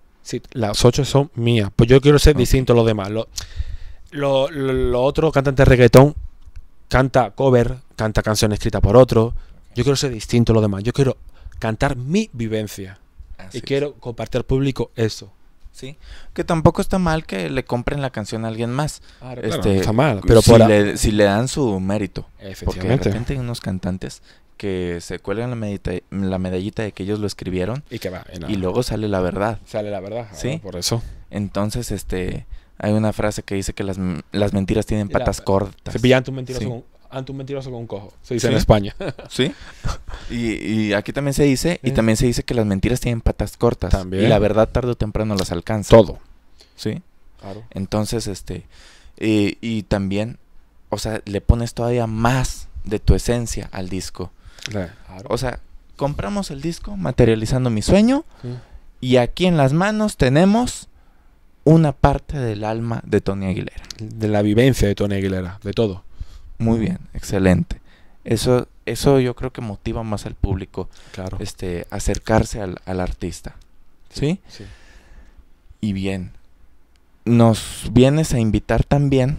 las ocho son mías, pues yo quiero ser distinto a los demás. lo, otro cantante de reggaetón canta cover, canta canción escrita por otro. Yo quiero ser distinto a los demás. Yo quiero cantar mi vivencia. y quiero compartir al público eso. Sí, que tampoco está mal que le compren la canción a alguien más. Este, está mal, pero si, le, dan su mérito. Efectivamente. Porque unos cantantes que se cuelgan la, la medallita de que ellos lo escribieron. Y que va. Y, luego sale la verdad. Sale la verdad. Sí. Ah, por eso. Entonces, este, hay una frase que dice que las, mentiras tienen patas cortas. Se pillan mentiroso, con, un cojo. Se dice en España. *laughs* sí. Y, aquí también se dice, y eh. también se dice que las mentiras tienen patas cortas. Y la verdad tarde o temprano las alcanza. Todo. Sí. Claro. Entonces, este, y, eh, y también, o sea, le pones todavía más de tu esencia al disco. O sea, compramos el disco materializando mi sueño y aquí en las manos tenemos una parte del alma de Tony Aguilera. De la vivencia de Tony Aguilera, de todo. Muy bien, excelente. Eso, eso yo creo que motiva más al público este, acercarse al, artista. ¿Sí? Y bien, nos vienes a invitar también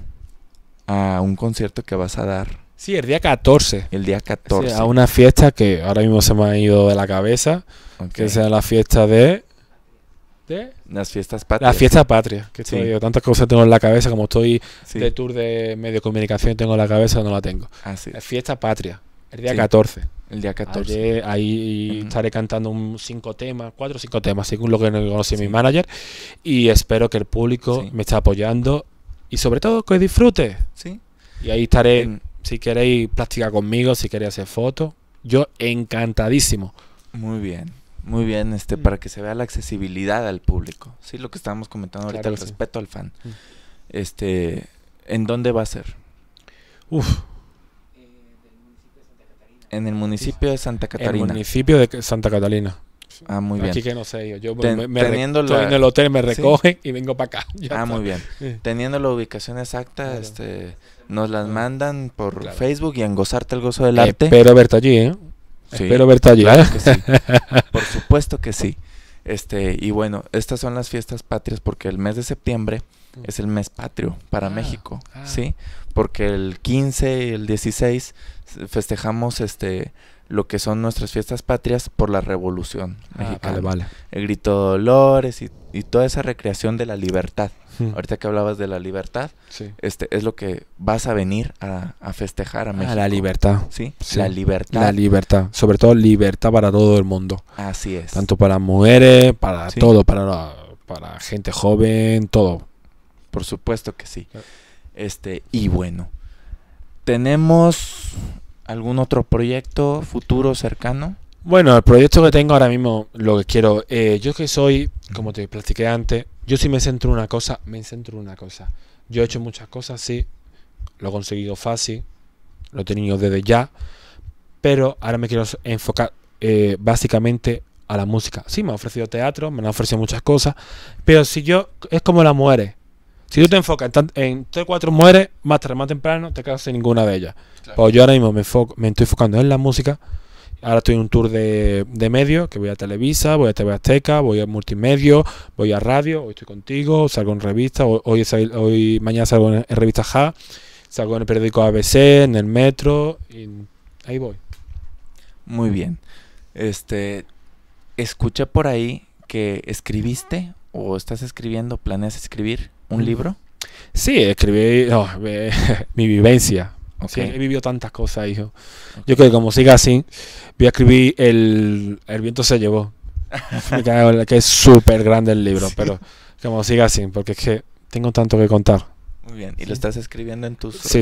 a un concierto que vas a dar Sí, el día 14. El día 14. a una fiesta que ahora mismo se me ha ido de la cabeza. Que sea la fiesta de. ¿De? Las fiestas patrias. La fiesta patria, Que sí. estoy, tantas cosas tengo en la cabeza, como estoy de tour de medio comunicación, tengo en la cabeza, no la tengo. Así. La fiesta patria. El día 14. El día 14. ahí estaré cantando un cinco temas, cuatro o cinco temas, según lo que conoce mi manager. Y espero que el público me esté apoyando y sobre todo que disfrute. Sí. Y ahí estaré si queréis platicar conmigo, si queréis hacer fotos, yo encantadísimo. Muy bien. Muy bien, este, mm. para que se vea la accesibilidad al público. Sí, lo que estábamos comentando ahorita, el respeto al fan. Mm. Este, ¿en dónde va a ser? Uf. En el municipio de Santa Catarina. En el municipio de Santa Catarina. Ah, muy bien. Aquí que no sé yo. estoy en el hotel, me recogen y vengo para acá. *laughs* ah, muy bien. *laughs* Teniendo la ubicación exacta, este nos las ah. mandan por Facebook y en Gozarte el Gozo eh, del Arte. Espero verte allí, ¿eh? Sí, espero verte allí. ¿eh? *laughs* por supuesto que sí. Este, y bueno, estas son las fiestas patrias porque el mes de septiembre es el mes patrio para ah. México, ah. ¿sí? Porque el 15 y el 16 festejamos este lo que son nuestras fiestas patrias por la revolución ah, mexicana. El grito de dolores y, toda esa recreación de la libertad. Ahorita que hablabas de la libertad, este es lo que vas a venir a, festejar a ah, México. Ah, la libertad. ¿Sí? la libertad. La libertad. Sobre todo libertad para todo el mundo. Así es. Tanto para mujeres, para todo, para, para gente joven, todo. Por supuesto que sí. Este, y bueno, tenemos ¿Algún otro proyecto futuro cercano? Bueno, el proyecto que tengo ahora mismo, lo que quiero, eh, yo que soy, como te platiqué antes, yo sí me centro en una cosa, me centro en una cosa. Yo he hecho muchas cosas, sí, lo he conseguido fácil, lo he tenido desde ya, pero ahora me quiero enfocar eh, básicamente a la música. Sí, me ha ofrecido teatro, me han ofrecido muchas cosas, pero si yo, es como la muere. Si tú te enfocas en, en 4 mujeres, más tarde, más temprano, te quedas sin ninguna de ellas. Pues yo ahora mismo me, me estoy enfocando en la música. Ahora estoy en un tour de, de medios, que voy a Televisa, voy a TV Azteca, voy a Multimedio, voy a radio, hoy estoy contigo, salgo en revista, hoy, mañana salgo en, revista Ja, salgo en el periódico ABC, en el metro, y ahí voy. Muy bien. Este, escucha por ahí que escribiste o estás escribiendo, planeas escribir un libro? Sí, escribí oh, *laughs* mi vivencia. he vivido tantas cosas, hijo. Yo creo que como siga así, voy a escribir El, viento se llevó. *laughs* que es súper grande el libro, pero como siga así, porque es que tengo tanto que contar. Muy bien. ¿Y lo estás escribiendo en tus sí,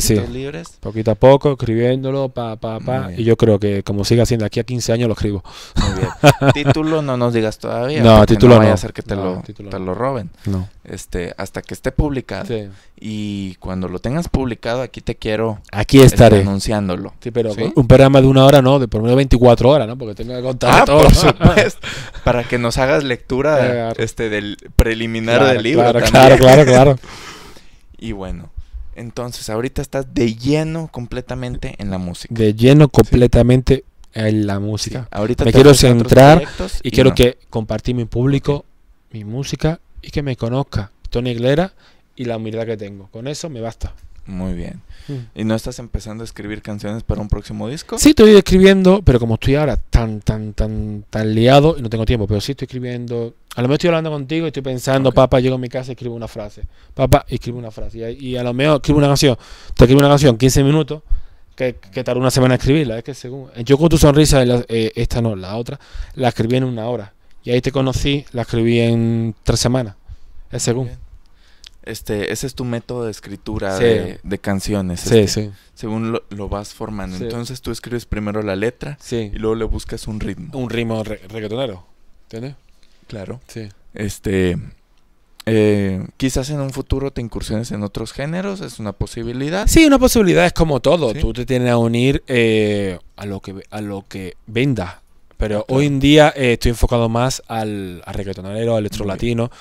Poquito a poco, escribiéndolo, pa, pa, pa. Y yo creo que como siga siendo aquí a 15 años lo escribo. Muy bien. *laughs* título no nos digas todavía. No, título no. vaya a ser que te, lo, roben. No. Este, hasta que esté publicado. Y cuando lo tengas publicado, aquí te quiero. Aquí estaré. anunciándolo. Sí, pero un programa de una hora no, de por menos 24 horas, ¿no? Porque tengo que contar ah, todo. por *laughs* supuesto. para que nos hagas lectura este, del preliminar del libro. claro, claro, claro. *laughs* Y bueno, entonces ahorita estás de lleno completamente en la música. De lleno completamente en la música. Ahorita me quiero centrar y, quiero que compartir mi público, mi música y que me conozca Tony Glera y la humildad que tengo. Con eso me basta. Muy bien. Mm. ¿Y no estás empezando a escribir canciones para un próximo disco? Sí, estoy escribiendo, pero como estoy ahora tan, tan, tan, tan liado, y no tengo tiempo, pero sí estoy escribiendo. A lo mejor estoy hablando contigo y estoy pensando, papá, llego a mi casa y escribo una frase. Papá, escribo una frase. Y, a lo mejor escribo una canción. Te escribo una canción 15 minutos, que, que tardó una semana escribirla. Es que según. Yo con tu sonrisa, eh, esta no, la otra, la escribí en una hora. Y ahí te conocí, la escribí en tres semanas. Es según. Este, ese es tu método de escritura de, canciones. Sí, este, sí. Según lo, vas formando. Entonces tú escribes primero la letra y luego le buscas un ritmo. Un ritmo reggaetonero. ¿Entiendes? Claro. Sí. Este. Eh, quizás en un futuro te incursiones en otros géneros, es una posibilidad. Sí, una posibilidad es como todo. Tú te tienes a unir eh, a lo que a lo que venda. Pero ah, hoy en día eh, estoy enfocado más al, al reggaetonero, al electro latino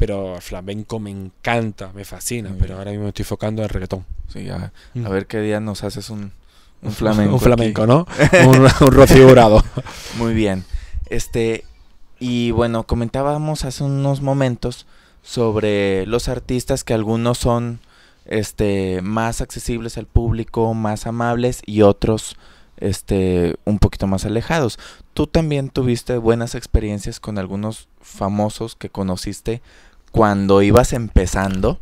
pero flamenco me encanta, me fascina, pero ahora mismo estoy enfocando en reggaetón. a, mm. ver qué día nos haces un, un *laughs* flamenco. un flamenco, ¿no? un, un *laughs* Muy bien. Este, y bueno, comentábamos hace unos momentos sobre los artistas que algunos son este más accesibles al público, más amables y otros este un poquito más alejados. Tú también tuviste buenas experiencias con algunos famosos que conociste cuando ibas empezando,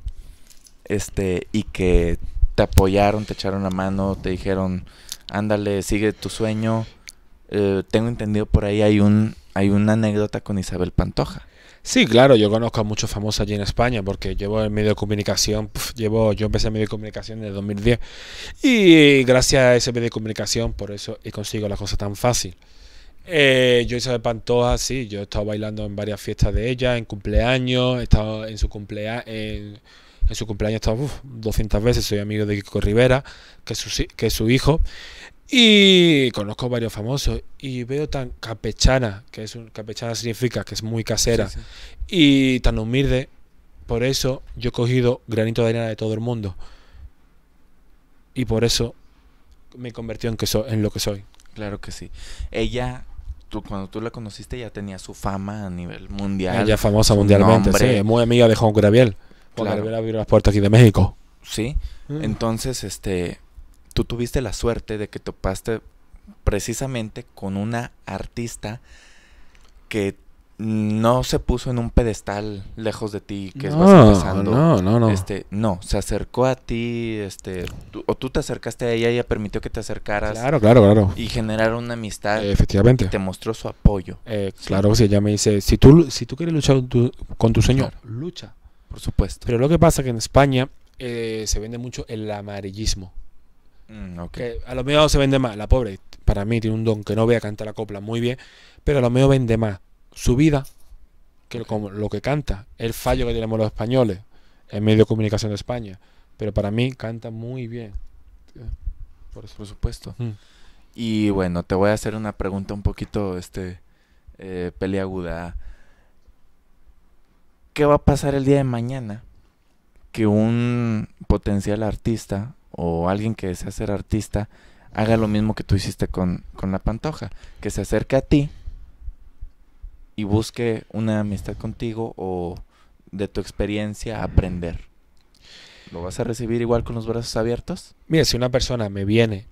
este, y que te apoyaron, te echaron la mano, te dijeron, ándale, sigue tu sueño. Eh, tengo entendido por ahí hay un hay una anécdota con Isabel Pantoja. Sí, claro, yo conozco a muchos famosos allí en España porque llevo el medio de comunicación, llevo, yo empecé el medio de comunicación en el 2010 y gracias a ese medio de comunicación por eso y consigo la cosa tan fácil. Eh, yo Isabel Pantoja, sí, yo he estado bailando en varias fiestas de ella, en cumpleaños, he estado en su cumpleaños, en, su cumpleaños he estado 200 veces, soy amigo de Kiko Rivera, que es, su, que su hijo, y conozco varios famosos, y veo tan capechana, que es un, capechana significa que es muy casera, y tan humilde, por eso yo he cogido granito de arena de todo el mundo, y por eso me convirtió en, que en lo que soy. Claro que sí. Ella cuando tú la conociste ya tenía su fama a nivel mundial. Ella famosa mundialmente, sí. muy amiga de Juan Graviel. Juan abrió las puertas aquí de México. Sí. Mm. Entonces, este, tú tuviste la suerte de que topaste precisamente con una artista que no se puso en un pedestal lejos de ti que no, vas pasando. No, no, no. Este, no, se acercó a ti, este, o tú te acercaste a ella, ella permitió que te acercaras. Claro, claro, claro. Y generar una amistad. efectivamente. Y te mostró su apoyo. Eh, claro, si ella me dice, si tú, si tú quieres luchar con tu señor, lucha. Por supuesto. Pero lo que pasa es que en España eh, se vende mucho el amarillismo. Mm, que a lo mejor se vende más. La pobre, para mí, tiene un don que no vea cantar la copla muy bien, pero a lo mejor vende más su vida, que como lo que canta, el fallo que tenemos los españoles en medio de comunicación de España, pero para mí canta muy bien. Por, por supuesto. Mm. Y bueno, te voy a hacer una pregunta un poquito este eh, peliaguda. ¿Qué va a pasar el día de mañana que un potencial artista o alguien que desea ser artista haga lo mismo que tú hiciste con, con la pantoja? Que se acerque a ti y busque una amistad contigo o de tu experiencia aprender. ¿Lo vas a recibir igual con los brazos abiertos? Mira, si una persona me viene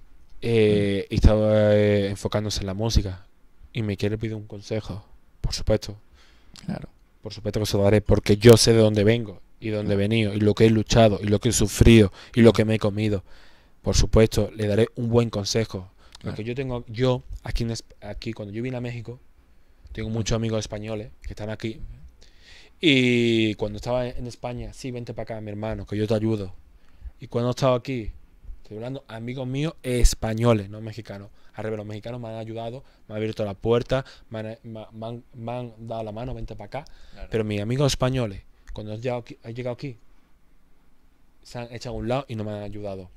eh, y está eh, enfocándose en la música y me quiere pedir un consejo, por supuesto. Claro. Por supuesto que se lo daré porque yo sé de dónde vengo y dónde he venido y lo que he luchado y lo que he sufrido y lo que me he comido. Por supuesto, le daré un buen consejo. Porque yo tengo, yo aquí, aquí cuando yo vine a México, tengo muchos amigos españoles que están aquí. Y cuando estaba en España, sí, vente para acá, mi hermano, que yo te ayudo. Y cuando he estado aquí, estoy hablando amigos míos españoles, no mexicanos. Al los mexicanos me han ayudado, me han abierto la puerta, me han, dado la mano, vente para acá. Pero mis amigos españoles, cuando llegado aquí, han llegado aquí, se han echado a un lado y no me han ayudado.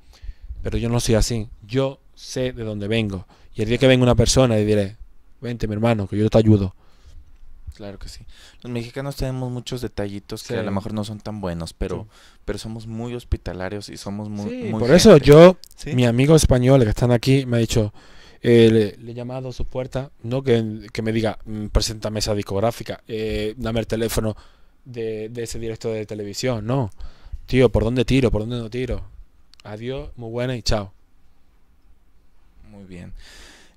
Pero yo no soy así. Yo sé de dónde vengo. Y el día que venga una persona y diré, Vente, mi hermano, que yo te ayudo. Claro que sí. Los mexicanos tenemos muchos detallitos que a lo mejor no son tan buenos, pero, pero somos muy hospitalarios y somos muy... Sí, por eso yo, mi amigo español que están aquí, me ha dicho, eh, le, he llamado a su puerta, no que, me diga, mm, preséntame esa discográfica, eh, dame el teléfono de, ese directo de televisión, no. Tío, ¿por dónde tiro? ¿Por dónde no tiro? Adiós, muy buena y chao. Muy bien.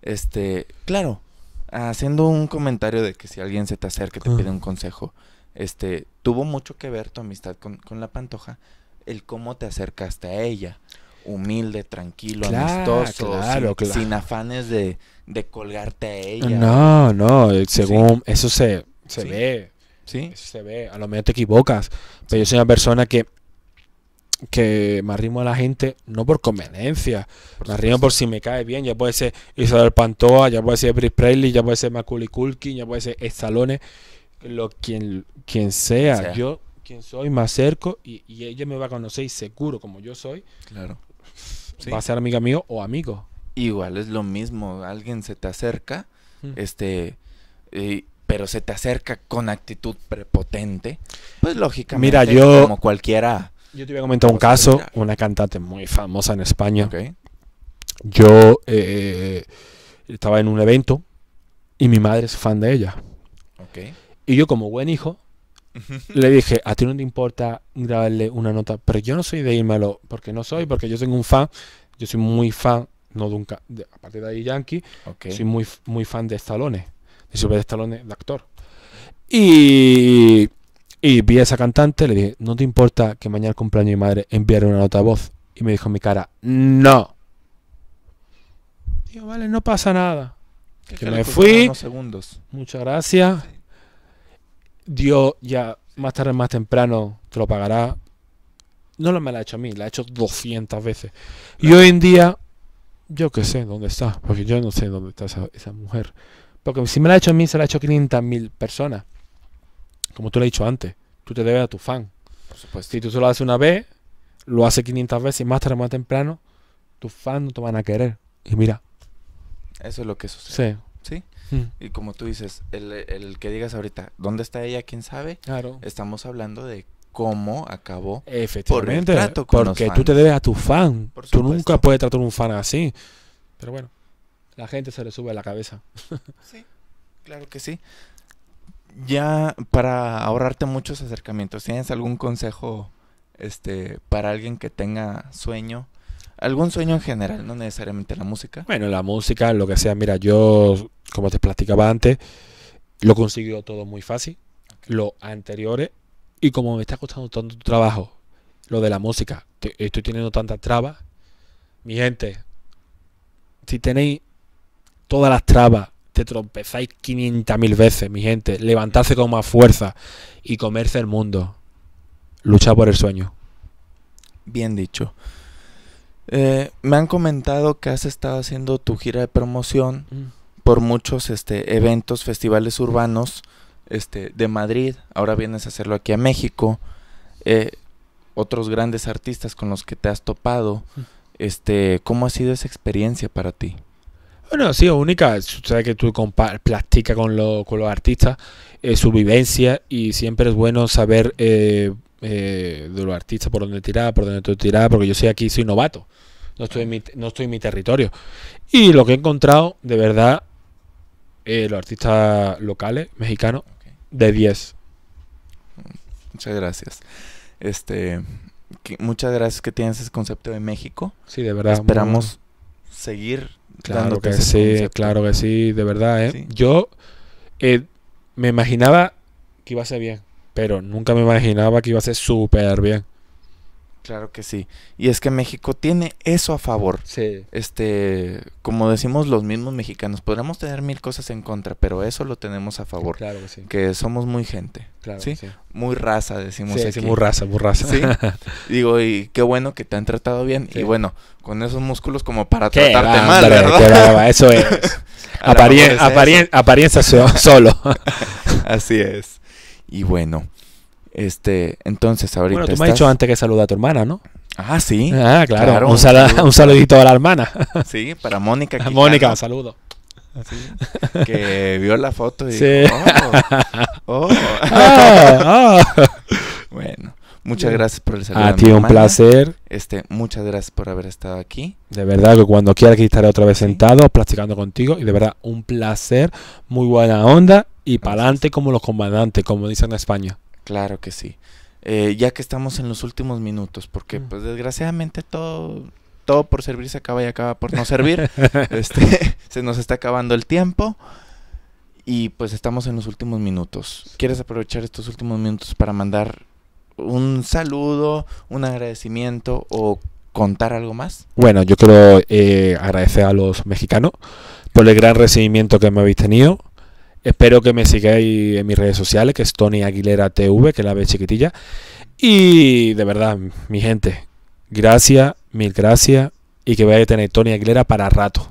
Este, claro, haciendo un comentario de que si alguien se te acerca y te ah. pide un consejo, este, tuvo mucho que ver tu amistad con, con la pantoja, el cómo te acercaste a ella. Humilde, tranquilo, amistoso, sin, afanes de, colgarte a ella. No, no, eh, según eso se, se ve. ¿Sí? Eso se ve, a lo mejor te equivocas, pero yo soy una persona que que me arrimo a la gente no por conveniencia, me arrimo por si me cae bien, ya puede ser Isabel Pantoa, ya puede ser Brice Presley, ya puede ser Macaulay ya puede ser Estalones, lo, quien, quien sea, yo quien soy me acerco y, ella me va a conocer y seguro como yo soy, claro. va a ser amiga mío o amigo. Igual es lo mismo, alguien se te acerca, hmm. este... pero se te acerca con actitud prepotente, pues lógicamente Mira, yo, como cualquiera yo te voy a comentar un caso, una cantante muy famosa en España. Yo eh, estaba en un evento y mi madre es fan de ella. Y yo como buen hijo le dije, a ti no te importa grabarle una nota, pero yo no soy de írmelo, porque no soy, porque yo soy un fan, yo soy muy fan, no nunca. aparte de ahí Yankee, soy muy, muy fan de Estalones de super estalones de actor. Y y vi a esa cantante, le dije, ¿no te importa que mañana el cumpleaños de mi madre enviaré una nota voz? Y me dijo en mi cara, no. Digo, vale, no pasa nada. Que, me fui. Muchas gracias. Dios ya más tarde, más temprano, te lo pagará. No lo me la ha hecho a mí, la ha hecho 200 veces. Y hoy en día, yo qué sé dónde está, porque yo no sé dónde está esa, mujer. Porque si me la ha hecho a mí, se la ha hecho mil personas como tú le he dicho antes, tú te debes a tu fan. Por Si tú solo haces una vez, lo haces 500 veces y más tarde más temprano, tus fans no te van a querer. Y mira. Eso es lo que sucede. Sí. ¿Sí? Mm. Y como tú dices, el, que digas ahorita, ¿dónde está ella? ¿Quién sabe? Estamos hablando de cómo acabó. Efectivamente. porque tú te debes a tu fan. Tú nunca puedes tratar a un fan así. Pero bueno, la gente se le sube a la cabeza. sí, claro que sí ya para ahorrarte muchos acercamientos, ¿tienes algún consejo este, para alguien que tenga sueño? ¿Algún sueño en general, no necesariamente la música? Bueno, la música, lo que sea, mira, yo, como te platicaba antes, lo consiguió todo muy fácil. Lo anteriores, y como me está costando tanto trabajo, lo de la música, que estoy teniendo tantas trabas, mi gente, si tenéis todas las trabas te tropezáis 500.000 veces, mi gente. Levantarse con más fuerza y comerse el mundo. Lucha por el sueño. Bien dicho. Eh, me han comentado que has estado haciendo tu gira de promoción mm. por muchos este, eventos, festivales urbanos este, de Madrid. Ahora vienes a hacerlo aquí a México. Eh, otros grandes artistas con los que te has topado. Mm. Este, ¿Cómo ha sido esa experiencia para ti? Bueno, sí, única. Sabes que tú platicas con, con los artistas eh, su vivencia y siempre es bueno saber eh, eh, de los artistas por dónde tirar, por dónde tú tirar, porque yo soy aquí, soy novato. No estoy, en mi, territorio. Y lo que he encontrado, de verdad, eh, los artistas locales, mexicanos, de 10. Muchas gracias. Este, muchas gracias que tienes ese concepto de México. Sí, de verdad. Esperamos seguir Claro que sí, claro que sí, de verdad, ¿eh? Yo eh, me imaginaba que iba a ser bien, pero nunca me imaginaba que iba a ser súper bien. Claro que sí. Y es que México tiene eso a favor. Sí. Este, como decimos los mismos mexicanos, podremos tener mil cosas en contra, pero eso lo tenemos a favor. Claro que sí. Que somos muy gente. Claro ¿sí? Muy raza, decimos aquí. Sí, muy raza, muy raza. Sí. *laughs* Digo, y qué bueno que te han tratado bien. Y bueno, con esos músculos como para tratarte mal, eso es. *laughs* Apariencia solo. *laughs* Así es. Y bueno, este, entonces ahorita. Bueno, tú me has dicho antes que saluda a tu hermana, ¿no? Ah, sí. Ah, claro. un, saludito a la hermana. *laughs* Sí, para Mónica. Mónica, saludo. que vio la foto y sí. oh, *laughs* oh". Ah, ah. bueno, muchas gracias por el saludo. A ti un placer. Este, muchas gracias por haber estado aquí. De verdad que cuando quiera estaré otra vez sentado, platicando contigo y de verdad un placer, muy buena onda y para adelante como los comandantes, como dicen en España. Claro que sí. Eh, ya que estamos en los últimos minutos, porque mm. pues desgraciadamente todo, todo por servir se acaba y acaba por no servir. *laughs* este, *laughs* se nos está acabando el tiempo y pues estamos en los últimos minutos. ¿Quieres aprovechar estos últimos minutos para mandar un saludo, un agradecimiento o contar algo más? Bueno, yo quiero eh, agradecer a los mexicanos por el gran recibimiento que me habéis tenido. Espero que me sigáis en mis redes sociales, que es Tony Aguilera TV, que la ve chiquitilla. Y de verdad, mi gente, gracias, mil gracias. Y que vaya a tener Tony Aguilera para rato.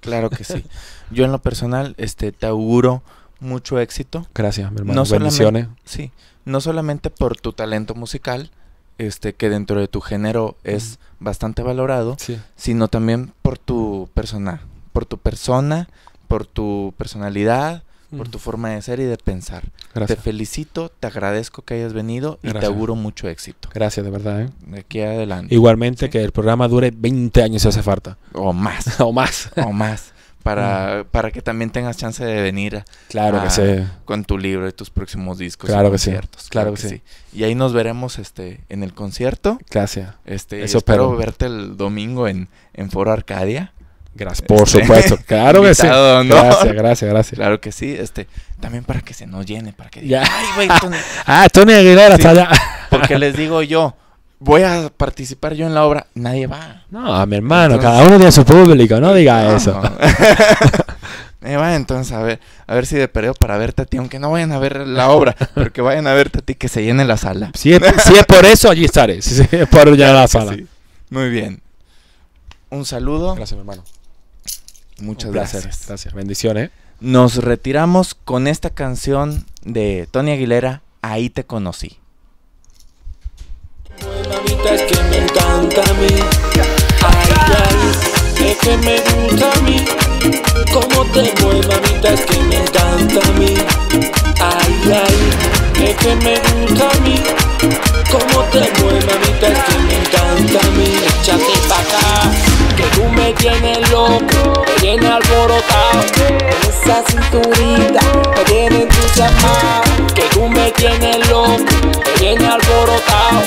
Claro que sí. Yo en lo personal, este, te auguro mucho éxito. Gracias, mi hermano. No Sí, no solamente por tu talento musical, este, que dentro de tu género es bastante valorado, sino también por tu persona, por tu persona, por tu personalidad, por tu forma de ser y de pensar. Gracias. Te felicito, te agradezco que hayas venido y te auguro mucho éxito. Gracias, de verdad. ¿eh? De aquí adelante. Igualmente que el programa dure 20 años si hace falta. O más. *laughs* o más. o más. Para, para que también tengas chance de venir claro que con tu libro y tus próximos discos claro que Sí. Claro, que, sí. Y ahí nos veremos este en el concierto. Gracias. Este, espero verte el domingo en, en Foro Arcadia. Gracias. Por este, supuesto, *laughs* claro que sí. Gracias, gracias, gracias. Claro que sí, este, también para que se nos llene, para que güey, Tony. *laughs* ah, Tony Aguilera está allá. porque les *laughs* digo yo, voy a participar yo en la obra, nadie va. No, a mi hermano, cada uno tiene su público, no diga eso. Me va, entonces a ver, a ver si de pereo para verte a ti, aunque no vayan a ver la obra, pero que vayan a verte a ti, que se llene la sala. Si es, por eso, allí estaré, llenar la sala. Muy bien. Un saludo. Gracias, mi hermano. Muchas gracias. bendiciones Gracias. bendiciones ¿eh? Nos retiramos con esta canción de Tony Aguilera, Ahí te conocí. tiene alborotado. Esa cinturita me tiene entusiasmado. Que tú me tienes loco, me tiene alborotado.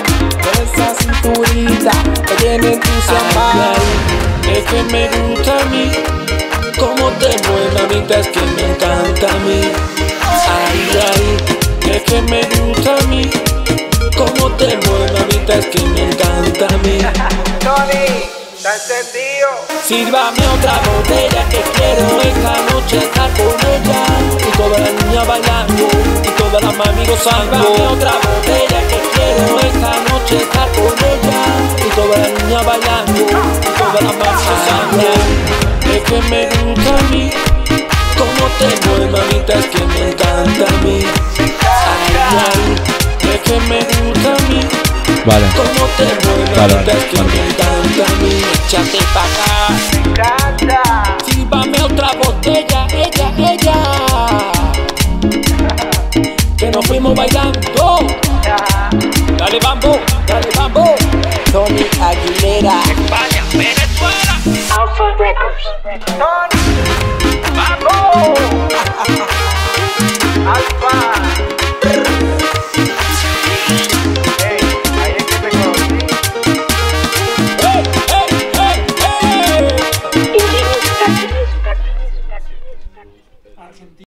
Esa cinturita me tiene entusiasmado. Es que me gusta a mí, como te mueve, mamita, es que me encanta a mí. Ay, ay, es que me gusta a mí, como te mueve, mamita, es que me encanta a mí. *laughs* Está encendido. Sírvame otra botella que quiero esta noche estar con ella. Y toda la niña bailando, y toda la mami gozando. Sírvame otra botella que quiero esta noche estar con ella. Y toda la niña bailando, y toda la mami gozando. Es que me gusta a mí, como te mueve que me encanta a mí. Ay, ay, es que me gusta a mí. Vale. otra botella, ella, ella. Que nos fuimos bailando. Dale bambo, dale bambo. Tony Aguilera. España, Venezuela. Alpha Records. *laughs*